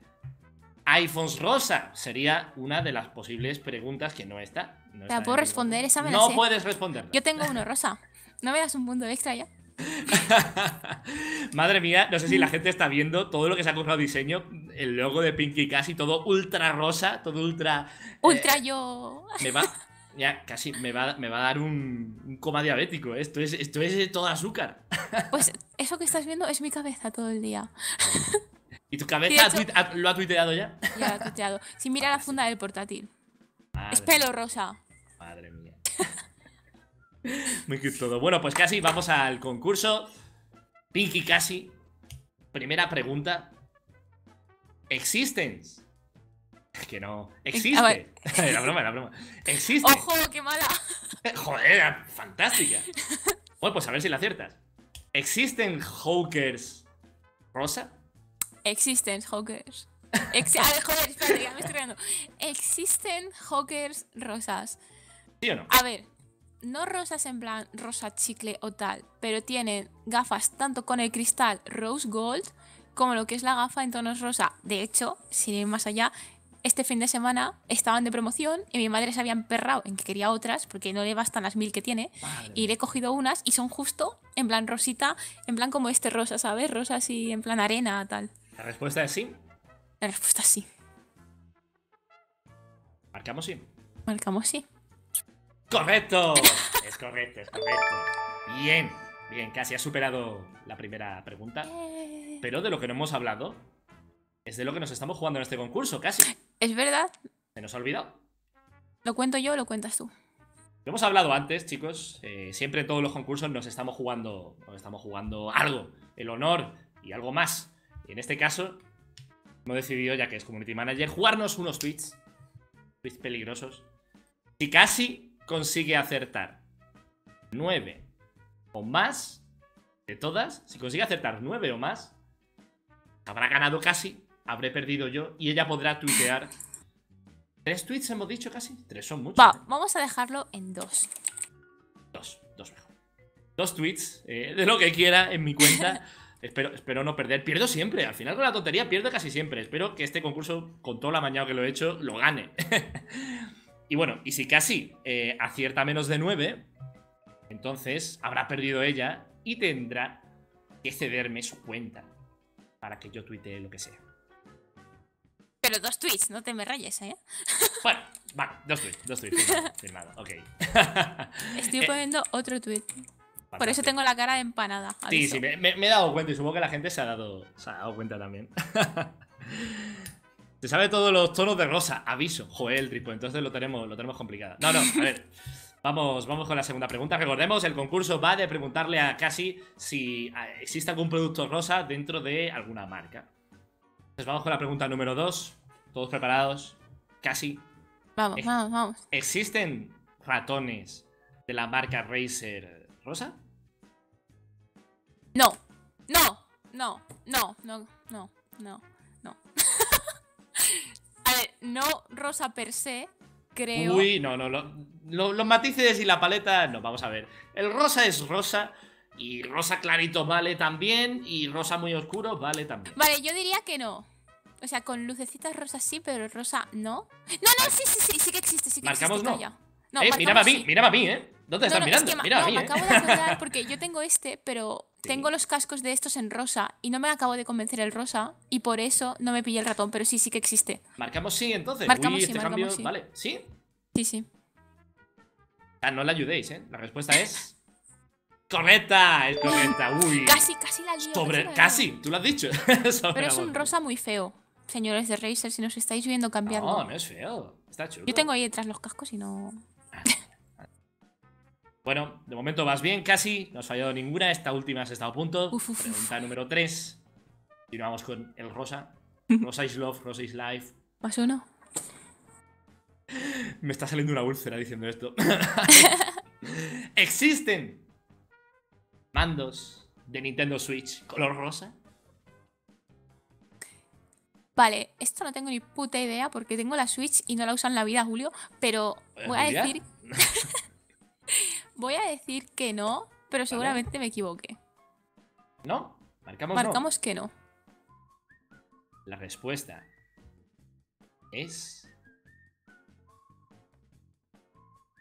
iPhones rosa? Sería una de las posibles preguntas que no está. No ¿Te la puedo responder? Esa No puedes responder. Yo tengo uno rosa. No me das un punto extra ya. *laughs* Madre mía, no sé si la gente está viendo todo lo que se ha comprado diseño, el logo de Pinky casi todo ultra rosa, todo ultra. Eh, ultra yo. Me va, ya casi me va, me va a dar un, un, coma diabético. ¿eh? Esto es, esto es todo azúcar. Pues eso que estás viendo es mi cabeza todo el día. *laughs* ¿Y tu cabeza lo ha tuiteado ya? *laughs* Ya ha Si mira la funda del portátil. es pelo rosa. Madre mía. *laughs* Muy cute todo. Bueno, pues casi vamos al concurso. Pinky casi. Primera pregunta. ¿Existence? Que no. Existe. la *laughs* broma, la broma. Existe. ¡Ojo, qué mala! Joder, fantástica. Bueno, pues a ver si la aciertas. ¿Existen hawkers rosa? Existen hockers. *laughs* a ver, joder, espérate, ya me estoy Existen hawkers rosas. ¿Sí o no? A ver, no rosas en plan rosa chicle o tal, pero tienen gafas tanto con el cristal rose gold como lo que es la gafa en tonos rosa. De hecho, sin ir más allá, este fin de semana estaban de promoción y mi madre se había emperrado en que quería otras porque no le bastan las mil que tiene y le he cogido unas y son justo en plan rosita, en plan como este rosa, ¿sabes? Rosas y en plan arena, tal. La respuesta es sí. La respuesta es sí. Marcamos sí. Marcamos sí. ¡Correcto! es correcto, es correcto. Bien, bien, casi ha superado la primera pregunta. Pero de lo que no hemos hablado es de lo que nos estamos jugando en este concurso, casi. Es verdad. Se nos ha olvidado. ¿Lo cuento yo o lo cuentas tú? Lo hemos hablado antes, chicos. Eh, siempre en todos los concursos nos estamos jugando. Nos estamos jugando algo. El honor y algo más en este caso, hemos decidido, ya que es Community Manager, jugarnos unos tweets. Tweets peligrosos. Si casi consigue acertar nueve o más de todas, si consigue acertar nueve o más, habrá ganado casi, habré perdido yo y ella podrá tuitear. ¿Tres tweets hemos dicho casi? Tres son muchos. ¿eh? vamos a dejarlo en dos. Dos, dos mejor. Dos tweets eh, de lo que quiera en mi cuenta. *laughs* Espero, espero no perder. Pierdo siempre. Al final con la tontería pierdo casi siempre. Espero que este concurso, con toda la mañana que lo he hecho, lo gane. *laughs* y bueno, y si casi eh, acierta menos de 9, entonces habrá perdido ella y tendrá que cederme su cuenta para que yo tuitee lo que sea. Pero dos tweets, no te me rayes, ¿eh? *laughs* Bueno, vale, dos tweets, dos tweets, *laughs* ok. Estoy eh, poniendo otro tweet. Por eso tengo la cara empanada. Sí, sí, me, he dado cuenta y supongo que la gente se ha dado, cuenta también. *laughs* se sabe todos los tonos de rosa, aviso. Joel, el tripo, entonces lo tenemos, lo tenemos complicado. No, no, a ver. Vamos, vamos con la segunda pregunta. Recordemos, el concurso va de preguntarle a Casi si ah, existe algún producto rosa dentro de alguna marca. Entonces vamos con la pregunta número dos. ¿Todos preparados? Casi. Vamos, eh, vamos, vamos. ¿Existen ratones de la marca Razer rosa? No, no, no, no, no, no, no, no. *laughs* a ver, no rosa per se, creo. Uy, no, no, los matices y la paleta, no, vamos a ver. El rosa es rosa. Y rosa clarito vale también. Y rosa muy oscuro vale también. Vale, yo diría que no. O sea, con lucecitas rosas sí, pero rosa no. No, no, sí, sí, sí, sí que existe, sí que existe. No, no eh, miraba a mí, miraba a mí, eh. No te estás mirando, mira me ¿eh? acabo de acordar *laughs* porque yo tengo este, pero tengo los cascos de estos en rosa y no me acabo de convencer el rosa y por eso no me pillé el ratón, pero sí, sí que existe. Marcamos sí entonces. Marcamos sí, este marcamos sí. Vale, ¿sí? Sí, sí. Ah, no le ayudéis, ¿eh? La respuesta es... Correcta, es correcta. *gasps* Uy. Casi, casi la lío. Sobre, casi, tú lo has dicho. *laughs* Pero es un rosa muy feo, señores de Razer, si nos estáis viendo cambiando. No, no es feo. Está chulo. Yo tengo ahí detrás los cascos y no. Bueno, de momento vas bien casi, no has fallado ninguna, esta última has estado a punto. Pregunta número 3. Continuamos con el Rosa. *laughs* Rosa is love, Rosa is life. ¿Más uno? *laughs* Me está saliendo una úlcera diciendo esto. *laughs* Existen mandos de Nintendo Switch color rosa. Vale, esto no tengo ni puta idea porque tengo la Switch y no la usan en la vida, Julio, pero voy a decir... Voy a decir que no, pero seguramente me equivoqué. ¿No? Marcamos, Marcamos que no. La respuesta es...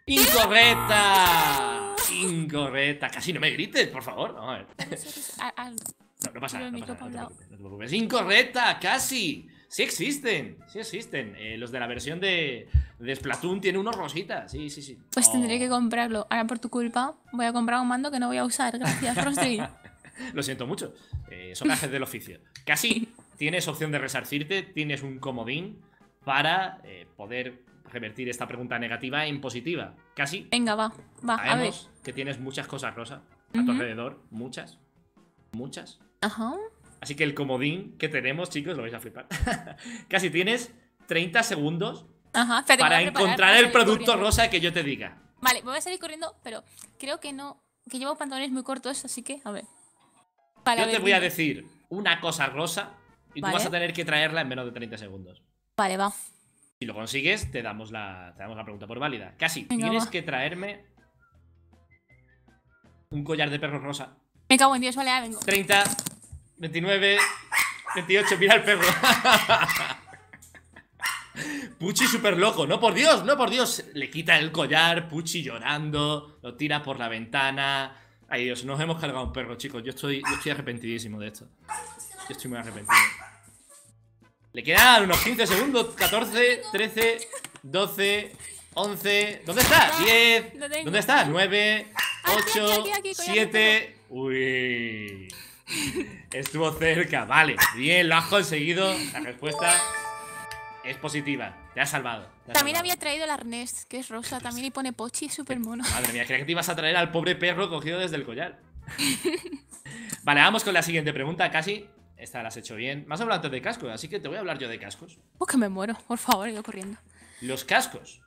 ¡Incorrecta! Ah. ¡Incorrecta! Casi no me grites, por favor. No, No, pasa nada, no ¡Incorrecta! ¡Casi! Sí existen, sí existen. Eh, los de la versión de, de Splatoon tienen unos rositas, sí, sí, sí. Pues tendría oh. que comprarlo. Ahora por tu culpa voy a comprar un mando que no voy a usar. Gracias, Frosty *laughs* Lo siento mucho. Eh, son del oficio. Casi *laughs* tienes opción de resarcirte, tienes un comodín para eh, poder revertir esta pregunta negativa en positiva. Casi. Venga, va, va. Sabemos a ver. que tienes muchas cosas, Rosa, a tu alrededor. Muchas. Muchas. Ajá. Así que el comodín que tenemos, chicos, lo vais a flipar. *laughs* Casi tienes 30 segundos para encontrar el producto rosa que yo te diga. Vale, voy a salir corriendo, pero creo que no. Que llevo pantalones muy cortos, así que, a ver. yo te voy a decir una cosa rosa y tú vas a tener que traerla en menos de 30 segundos. Vale, va. Si lo consigues, te damos la, te la pregunta por válida. Casi, tienes que traerme un collar de perro rosa. Me cago en Dios, vale, ah, vengo. 30, 29, 28, mira el perro. *laughs* Puchi súper loco, no por Dios, no por Dios. Le quita el collar, Puchi llorando, lo tira por la ventana. Ay Dios, nos hemos cargado un perro, chicos. Yo estoy, yo estoy arrepentidísimo de esto. Yo estoy muy arrepentido. Le quedan unos 15 segundos, 14, 13, 12, 11. ¿Dónde está? 10. Ah, ¿Dónde está? 9, 8, 7. Uy. Estuvo cerca, vale. Bien, lo has conseguido. La respuesta es positiva. Te has salvado. también había traído el arnés, que es rosa también, y pone pochi, Super mono. Madre mía, creía que te ibas a traer al pobre perro cogido desde el collar. *laughs* vale, vamos con la siguiente pregunta, casi. Esta la has hecho bien. Más hablado antes de cascos, así que te voy a hablar yo de cascos. Porque me muero, por favor, yo corriendo. Los cascos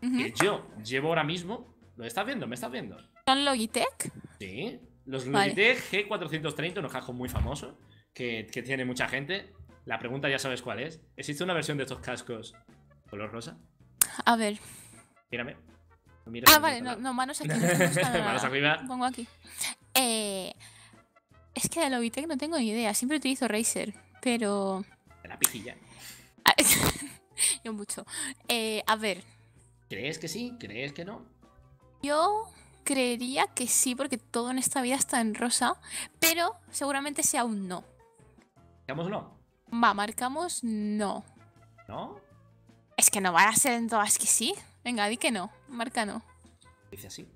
que yo llevo ahora mismo, ¿lo estás viendo? ¿Me estás viendo? ¿Son Logitech? Sí. Los Logitech G430, un cascos muy famoso, que, tiene mucha gente. La pregunta ya sabes cuál es. ¿Existe una versión de estos cascos color rosa? A ver. Mírame. ah, vale, no, manos aquí. *laughs* manos arriba. Pongo aquí. Eh, es que de Logitech no tengo ni idea. Siempre utilizo Razer, pero. De la pijilla. *laughs* Yo mucho. Eh, a ver. ¿Crees que sí? ¿Crees que no? Yo creería que sí, porque todo en esta vida está en rosa, pero seguramente sea un no. ¿Marcamos no? Va, marcamos no. ¿No? Es que no van a ser en todas que sí. Venga, di que no. Marca no. Dice así.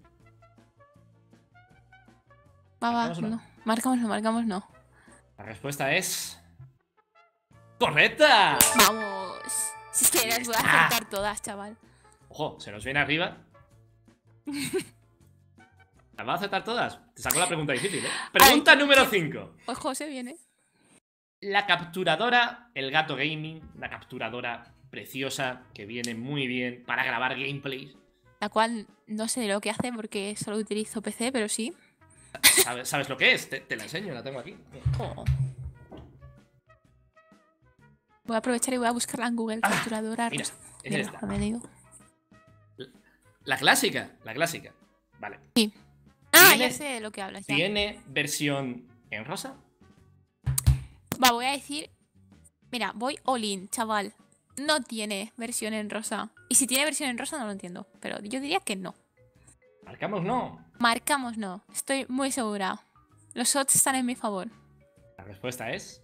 Va, va, no. Marcamos no, marcamos no. La respuesta es. ¡Correcta! ¡Vamos! Si quieres voy a ah. acertar todas, chaval. Ojo, se nos viene arriba. *laughs* ¿Las vas a aceptar todas? Te saco la pregunta difícil, ¿eh? Pregunta número 5. Pues José viene. La capturadora, el gato gaming, la capturadora preciosa que viene muy bien para grabar gameplay La cual no sé de lo que hace porque solo utilizo PC, pero sí. ¿Sabes, lo que es? Te, la enseño, la tengo aquí. Voy a aprovechar y voy a buscarla en Google. Ah, capturadora. Pues, la, la clásica, la clásica. Vale. Sí. Ah, ya sé de lo que hablas. ¿Tiene versión en rosa? Va, voy a decir. Mira, voy all chaval. No tiene versión en rosa. Y si tiene versión en rosa, no lo entiendo. Pero yo diría que no. Marcamos no. Marcamos no. Estoy muy segura. Los shots están en mi favor. La respuesta es.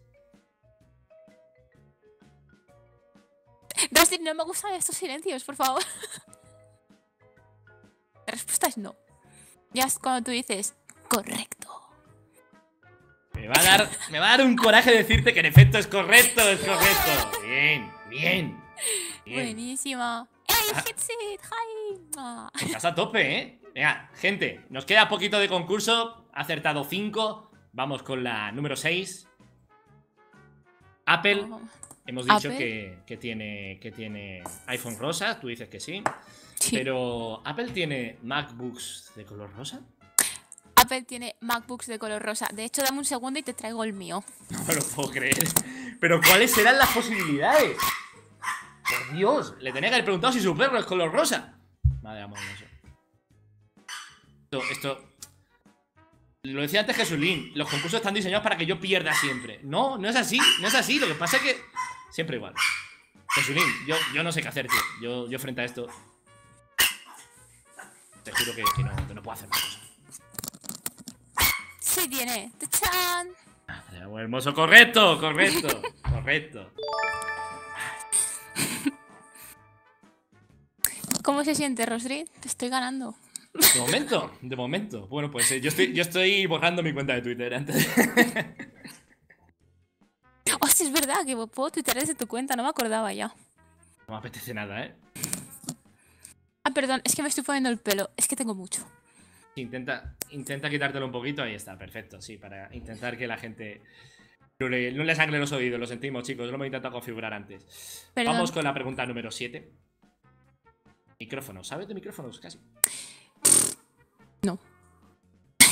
Dustin, no me gustan estos silencios, por favor. *laughs* La respuesta es no. Ya es cuando tú dices, correcto. Me va a dar, me va a dar un coraje decirte que en efecto es correcto, es correcto. Bien, bien. Buenísima. Buenísimo. Ah. Hitsit! Estás a tope, ¿eh? Venga, gente, nos queda poquito de concurso. Ha acertado 5. Vamos con la número 6. Apple, oh. Hemos dicho que, tiene, que tiene iPhone rosa, tú dices que sí, Pero ¿Apple tiene MacBooks de color rosa? Apple tiene MacBooks de color rosa. De hecho, dame un segundo y te traigo el mío. *laughs* No lo puedo creer. Pero ¿cuáles serán las posibilidades? Por Dios, le tenía que haber preguntado si su perro es color rosa. Madre amor, Esto, esto. Lo decía antes Jesulín, los concursos están diseñados para que yo pierda siempre. No, no es así, no es así. Lo que pasa es que Siempre igual. Pues, yo, yo no sé qué hacer, tío. Yo, yo frente a esto. Te juro que, no, puedo hacer más cosas. tiene. viene. Ah, hermoso, correcto, correcto, *laughs* correcto. ¿Cómo se siente, rostri Te estoy ganando. De momento, de momento. Bueno, pues eh, yo, estoy, yo estoy borrando mi cuenta de Twitter antes. *laughs* Oh, es verdad que puedo tuitear desde tu cuenta, no me acordaba ya. No me apetece nada, ¿eh? Ah, perdón, es que me estoy poniendo el pelo, es que tengo mucho. Intenta, intenta quitártelo un poquito, ahí está, perfecto, sí, para intentar que la gente... No le, sangre los oídos, lo sentimos, chicos, lo hemos intentado configurar antes. Vamos con la pregunta número 7. Micrófono, ¿sabes de micrófonos casi? No.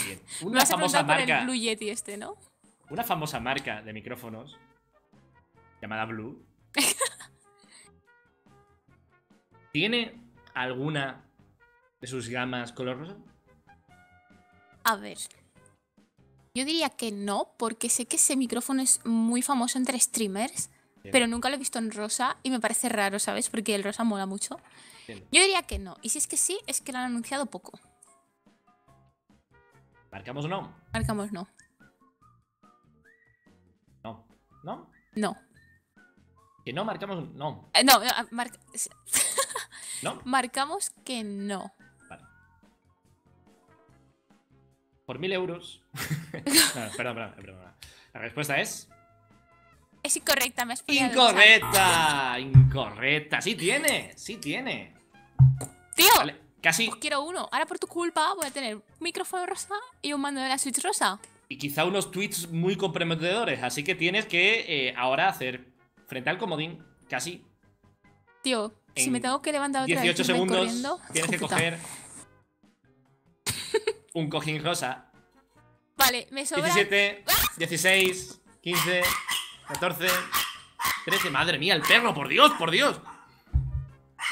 Bien. Una famosa marca. el Blue Yeti este, ¿no? una famosa marca de micrófonos llamada Blue *laughs* tiene alguna de sus gamas color rosa? A ver. Yo diría que no, porque sé que ese micrófono es muy famoso entre streamers, pero nunca lo he visto en rosa y me parece raro, ¿sabes? Porque el rosa mola mucho. Yo diría que no. Y si es que sí, es que lo han anunciado poco. ¿Marcamos no? Marcamos no. ¿no? No. Que no marcamos No. Eh, eh, *laughs* no, Marcamos que no. Vale. Por mil euros. *laughs* perdón, perdón, La respuesta es. Es incorrecta, me has ¡Incorrecta! ¡Incorrecta! ¡Sí tiene! ¡Sí tiene! ¡Tío! casi. quiero uno. Ahora por tu culpa voy a tener un micrófono rosa y un mando de la Switch rosa y quizá unos tweets muy comprometedores. Así que tienes que eh, ahora hacer frente al comodín, casi. Tío, si me tengo que levantar otra 18 segundos, tienes que coger *laughs* un cojín rosa. Vale, me sobra. 17, 16, 15, 14, 13. Madre mía, el perro, por Dios, por Dios.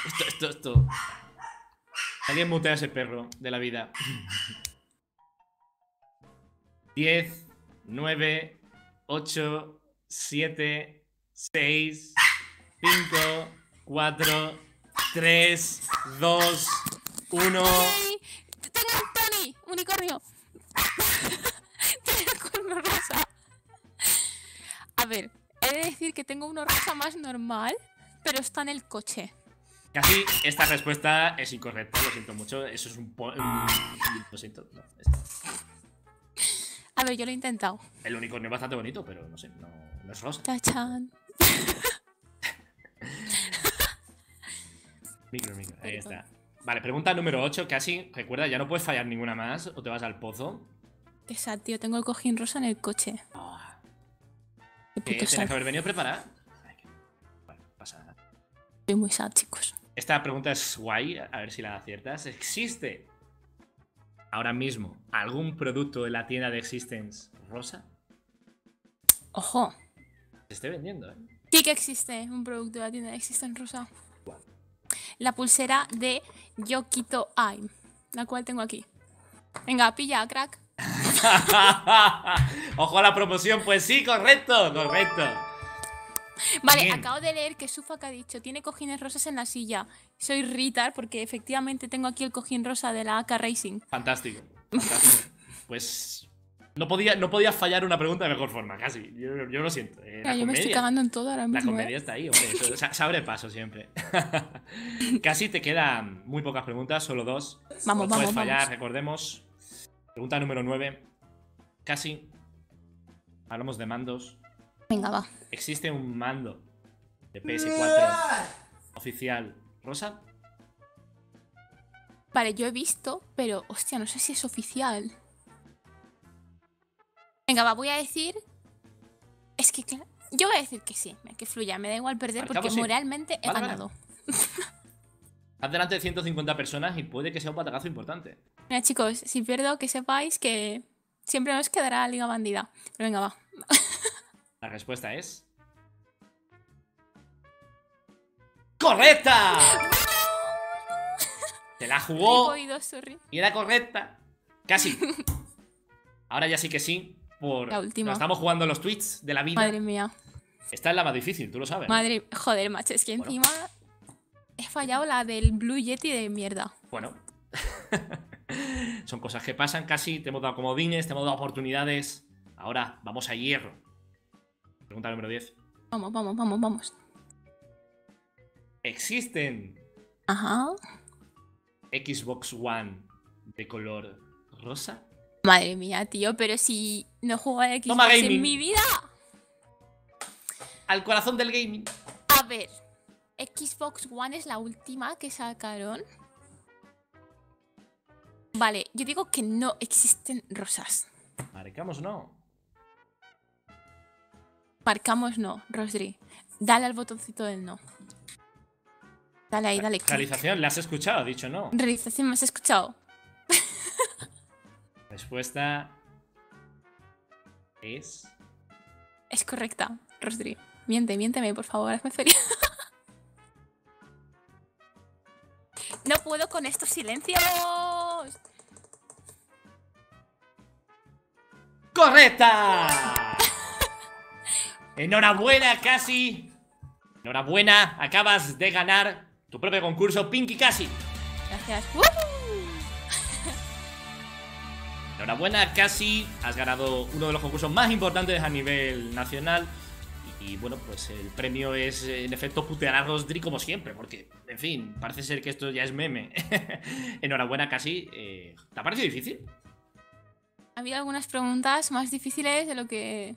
Esto, esto, esto. Alguien mutea a ese perro de la vida. 10, 9, 8, 7, 6, 5, 4, 3, 2, 1. Tengo un Tony, unicornio. *laughs* tengo uno rosa. A ver, he de decir que tengo uno rosa más normal, pero está en el coche. Casi esta respuesta es incorrecta, lo siento mucho. Eso es un. lo siento. no, a ver, yo lo he intentado. El unicornio es bastante bonito, pero no sé, no, es rosa. Tachan. *laughs* micro, micro, ahí está. Vale, pregunta número 8, casi. Recuerda, ya no puedes fallar ninguna más o te vas al pozo. Exacto, tío, tengo el cojín rosa en el coche. Ah. Qué eh, que haber venido preparada? Bueno, pasa nada. Estoy muy sad, chicos. Esta pregunta es guay, a ver si la aciertas. ¿Existe ahora mismo algún producto de la tienda de Existence rosa? Ojo. Se está vendiendo, ¿eh? Sí que existe un producto de la tienda de Existence rosa. La pulsera de Yokito Quito la cual tengo aquí. Venga, pilla, crack. *laughs* Ojo a la promoción, pues sí, correcto, correcto. Vale, acabo de leer que que ha dicho, tiene cojines rosas en la silla. Soy Ritar porque efectivamente tengo aquí el cojín rosa de la AK Racing. Fantástico. *laughs* pues no podía, no podía fallar una pregunta de mejor forma, casi. Yo, lo siento. Eh, yo me estoy cagando en todo ahora mismo. La comedia ¿eh? está ahí, se abre paso siempre. *laughs* casi te quedan muy pocas preguntas, solo dos. Vamos, no Puedes fallar, recordemos. Pregunta número 9. Casi. Hablamos de mandos. Venga, va. Existe un mando de PS4 oficial rosa. Vale, yo he visto, pero hostia, no sé si es oficial. Venga, va, voy a decir. Es que claro. Yo voy a decir que sí, que fluya, me da igual perder porque moralmente he ganado. *laughs* delante de 150 personas y puede que sea un patagazo importante. Mira, chicos, si pierdo, que sepáis que siempre nos quedará Liga Bandida. Pero venga, va. *laughs* La respuesta es... ¡Correcta! *laughs* Se la jugó. Y era correcta. Casi. *laughs* Ahora ya sí que sí. Por... La última. Nos estamos jugando los tweets de la vida. Madre mía. Esta es la más difícil, tú lo sabes. Madre, joder, macho, es que encima he fallado la del Blue Yeti de mierda. Bueno. *laughs* Son cosas que pasan, casi te hemos dado comodines, te hemos dado oportunidades. Ahora vamos a hierro. Pregunta número 10. Vamos, vamos, vamos, vamos. ¿Existen Ajá. Xbox One de color rosa? Madre mía, tío, pero si no juego a Xbox en mi vida. Al corazón del gaming. A ver, Xbox One es la última que sacaron. Vale, yo digo que no existen rosas. Maricamos, no marcamos no, Rosri. Dale al botoncito del no. Dale ahí, dale. Realización, ¿la has escuchado? Dicho no. Realización, ¿me has escuchado? *laughs* Respuesta es. Es correcta, Rosri. Miente, miénteme, por favor, hazme feliz. *laughs* no puedo con estos silencios. ¡Correcta! Enhorabuena, Casi. Enhorabuena, acabas de ganar tu propio concurso, Pinky Casi. Gracias. *laughs* Enhorabuena, Casi. Has ganado uno de los concursos más importantes a nivel nacional. Y, bueno, pues el premio es en efecto putear a Rosdri como siempre, porque, en fin, parece ser que esto ya es meme. *laughs* Enhorabuena, Casi. Eh, ¿Te ha parecido difícil? Había algunas preguntas más difíciles de lo que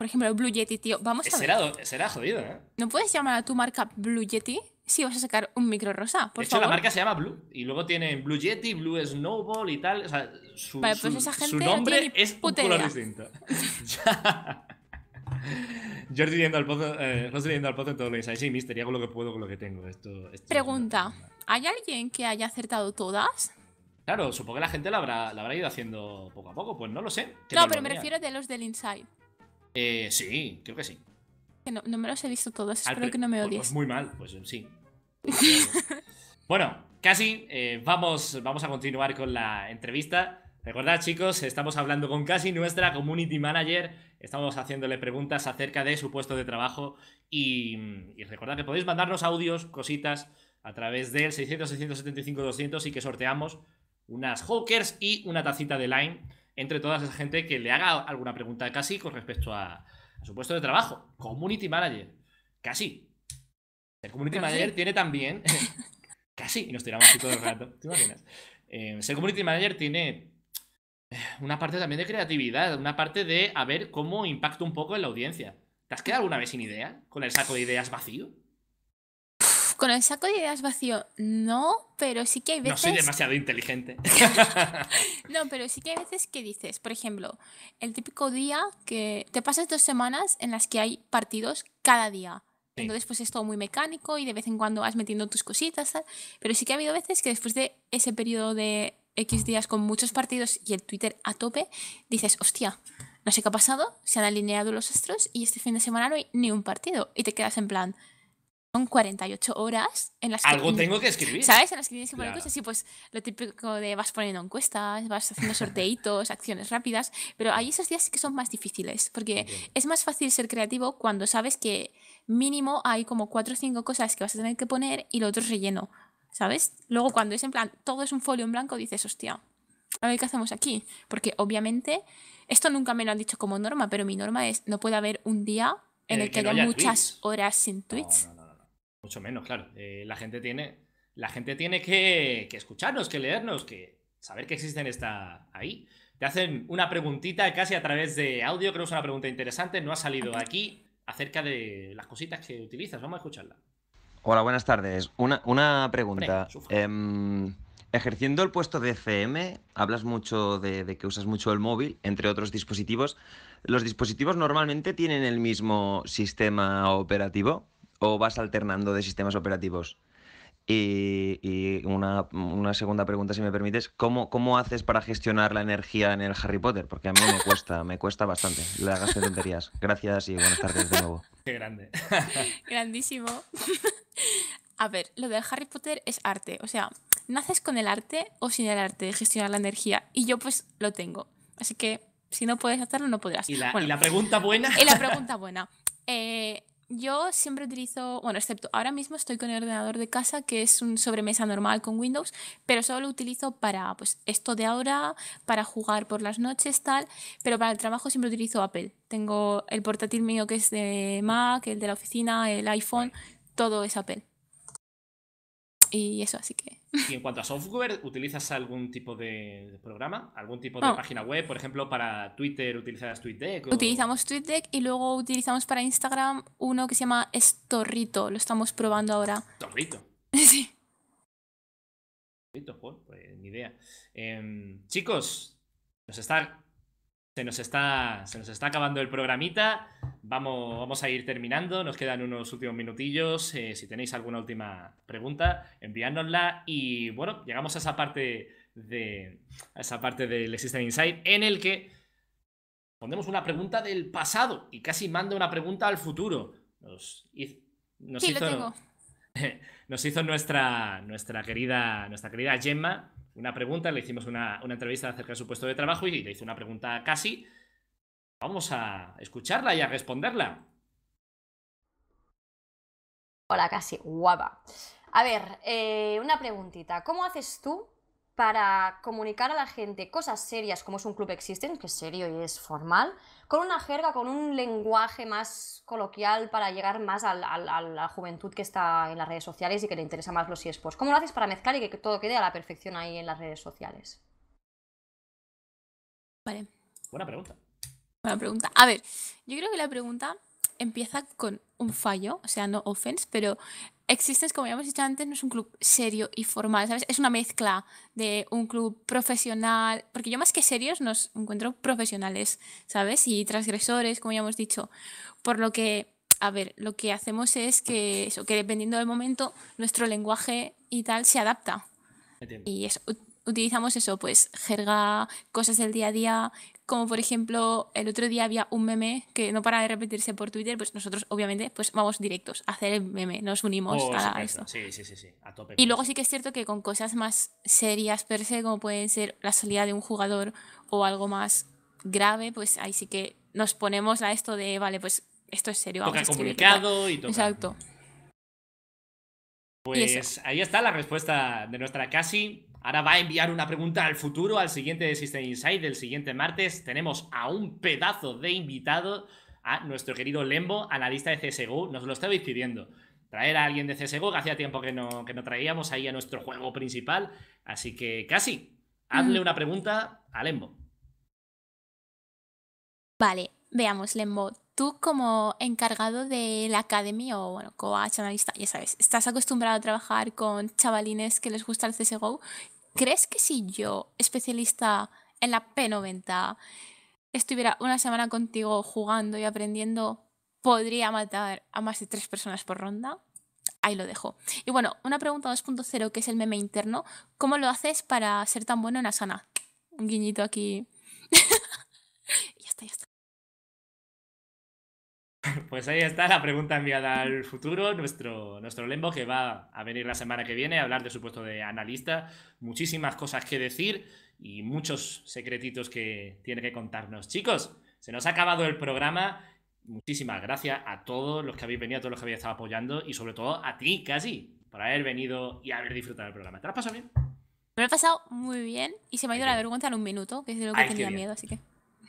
por ejemplo, Blue Yeti, tío. Vamos a será, Será jodido, ¿eh? ¿No puedes llamar a tu marca Blue Yeti si vas a sacar un micro rosa? Por de hecho, la marca se llama Blue. Y luego tienen Blue Yeti, Blue Snowball y tal. O sea, su, su, pues nombre es un color distinto. *laughs* Jordi yendo al pozo, eh, al pozo en todo lo que Sí, misterio, hago lo que puedo con lo que tengo. esto Pregunta: ¿hay alguien que haya acertado todas? Claro, supongo que la gente la habrá, la habrá ido haciendo poco a poco, pues no lo sé. No, pero me refiero de los del Inside. Eh, sí, creo que sí. no, me los he visto todos, espero que no me pues, odies. Pues muy mal, pues sí. *laughs* bueno, casi eh, vamos, vamos a continuar con la entrevista. Recordad, chicos, estamos hablando con Casi, nuestra community manager. Estamos haciéndole preguntas acerca de su puesto de trabajo. Y, recordad que podéis mandarnos audios, cositas, a través del 600, 675, 200 y que sorteamos unas hawkers y una tacita de Line entre toda esa gente que le haga alguna pregunta casi con respecto a, su puesto de trabajo. Community manager. Casi. Ser community manager tiene también. *laughs* casi. Y nos tiramos así todo el rato. ¿Te imaginas? Eh, ser community manager tiene eh, una parte también de creatividad, una parte de a ver cómo impacta un poco en la audiencia. ¿Te has quedado alguna vez sin idea? ¿Con el saco de ideas vacío? Con el saco de ideas vacío, no, pero sí que hay veces. No soy demasiado inteligente. *laughs* no, pero sí que hay veces que dices, por ejemplo, el típico día que te pasas dos semanas en las que hay partidos cada día. Entonces, pues es todo muy mecánico y de vez en cuando vas metiendo tus cositas, Pero sí que ha habido veces que después de ese periodo de X días con muchos partidos y el Twitter a tope, dices, hostia, no sé qué ha pasado, se han alineado los astros y este fin de semana no hay ni un partido. Y te quedas en plan, son 48 horas en las que... Algo tengo que escribir. ¿Sabes? En las que tienes que poner cosas Sí, pues lo típico de vas poniendo encuestas, vas haciendo sorteitos, *laughs* acciones rápidas, pero hay esos días que son más difíciles, porque es más fácil ser creativo cuando sabes que mínimo hay como cuatro o cinco cosas que vas a tener que poner y lo otro es relleno, ¿sabes? Luego cuando es en plan, todo es un folio en blanco, dices, hostia, a ver qué hacemos aquí, porque obviamente esto nunca me lo han dicho como norma, pero mi norma es no puede haber un día en, eh, el, que, haya, muchas horas sin tweets. Mucho menos, claro. Eh, la gente tiene, la gente tiene que, escucharnos, que leernos, que saber que existen está ahí. Te hacen una preguntita casi a través de audio, creo que es una pregunta interesante, no ha salido aquí, acerca de las cositas que utilizas. Vamos a escucharla. Hola, buenas tardes. Una, pregunta. Em, ejerciendo el puesto de FM, hablas mucho de, que usas mucho el móvil, entre otros dispositivos. ¿Los dispositivos normalmente tienen el mismo sistema operativo? o vas alternando de sistemas operativos? Y, una, segunda pregunta, si me permites, ¿cómo, ¿cómo haces para gestionar la energía en el Harry Potter? Porque a mí me cuesta, me cuesta bastante las tonterías. Gracias y buenas tardes de nuevo. Qué grande. *laughs* Grandísimo. A ver, lo del Harry Potter es arte. O sea, naces con el arte o sin el arte de gestionar la energía. Y yo pues lo tengo. Así que si no puedes hacerlo, no podrás. Y la, y la pregunta buena. Y la pregunta buena. Eh, yo siempre utilizo, bueno, excepto ahora mismo estoy con el ordenador de casa, que es un sobremesa normal con Windows, pero solo lo utilizo para pues, esto de ahora, para jugar por las noches, tal, pero para el trabajo siempre utilizo Apple. Tengo el portátil mío que es de Mac, el de la oficina, el iPhone, todo es Apple. Y eso, así que y en cuanto a software, ¿utilizas algún tipo de programa? ¿Algún tipo de página web? Por ejemplo, para Twitter, ¿utilizas TweetDeck? Utilizamos TweetDeck y luego utilizamos para Instagram uno que se llama Estorrito. Lo estamos probando ahora. Estorrito *laughs* sí. pues, ni idea. Em, chicos, nos está se nos está, se nos está acabando el programita. Vamos, vamos a ir terminando. Nos quedan unos últimos minutillos. Eh, si tenéis alguna última pregunta, enviádnosla. Y bueno, llegamos a esa parte de esa parte del Existing Insight en el que ponemos una pregunta del pasado y casi manda una pregunta al futuro. Nos, hizo, *laughs* Nos hizo nuestra, nuestra, querida, nuestra querida Gemma una pregunta, le hicimos una, entrevista acerca de su puesto de trabajo y le hizo una pregunta casi. Vamos a escucharla y a responderla. Hola, casi guapa. A ver, eh, una preguntita. ¿Cómo haces tú para comunicar a la gente cosas serias, como es un club existen, que es serio y es formal, con una jerga, con un lenguaje más coloquial para llegar más a la juventud que está en las redes sociales y que le interesa más los eSports. ¿Cómo lo haces para mezclar y que todo quede a la perfección ahí en las redes sociales? Vale. Buena pregunta. Buena pregunta. A ver, yo creo que la pregunta empieza con un fallo, o sea, no offense, pero Existence, como ya hemos dicho antes, no es un club serio y formal, ¿sabes? Es una mezcla de un club profesional, porque yo más que serios nos encuentro profesionales, ¿sabes? Y transgresores, como ya hemos dicho. Por lo que, a ver, lo que hacemos es que eso, que dependiendo del momento, nuestro lenguaje y tal se adapta. Y utilizamos eso, pues jerga, cosas del día a día, como por ejemplo el otro día había un meme que no para de repetirse por Twitter, pues nosotros obviamente pues vamos directos a hacer el meme, nos unimos oh, a, esto. Sí, sí, sí, sí, a tope. Y luego sí que es cierto que con cosas más serias per se, como pueden ser la salida de un jugador o algo más grave, pues ahí sí que nos ponemos a esto de, vale, pues esto es serio. Toca vamos a comunicado y todo. Exacto. Pues ahí está la respuesta de nuestra casi Ahora va a enviar una pregunta al futuro, al siguiente de System Insight del siguiente martes. Tenemos a un pedazo de invitado, a nuestro querido Lembo, analista de CSGO. Nos lo estaba pidiendo. Traer a alguien de CSGO, que hacía tiempo que no, que no traíamos ahí a nuestro juego principal. Así que casi, hazle mm. una pregunta a Lembo. Vale, veamos, Lembo tú como encargado de la academia o bueno, coach, analista, ya sabes, estás acostumbrado a trabajar con chavalines que les gusta el CSGO. ¿Crees que si yo, especialista en la P90, estuviera una semana contigo jugando y aprendiendo, podría matar a más de tres personas por ronda? Ahí lo dejo. Y bueno, una pregunta 2.0 que es el meme interno. ¿Cómo lo haces para ser tan bueno en Asana? Un guiñito aquí. *laughs* ya está, ya está. *laughs* Pues ahí está la pregunta enviada al futuro, nuestro, nuestro Lembo que va a venir la semana que viene a hablar de su puesto de analista, muchísimas cosas que decir y muchos secretitos que tiene que contarnos. Chicos, se nos ha acabado el programa. Muchísimas gracias a todos los que habéis venido, a todos los que habéis estado apoyando y sobre todo a ti, casi, por haber venido y haber disfrutado del programa. ¿Te lo has pasado bien? Me lo he pasado muy bien y se me ha ido la vergüenza en un minuto, que es de lo que tenía miedo, así que...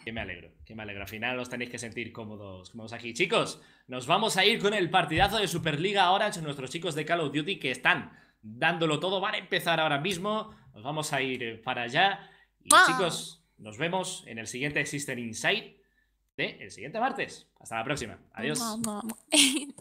Que me alegro, que me alegro. Al final os tenéis que sentir cómodos, cómodos aquí. Chicos, nos vamos a ir con el partidazo de Superliga ahora. Nuestros chicos de Call of Duty que están dándolo todo. Van a empezar ahora mismo. Nos vamos a ir eh, para allá. Y ah. chicos, nos vemos en el siguiente Existen Insight del el siguiente martes. Hasta la próxima. Adiós. *laughs*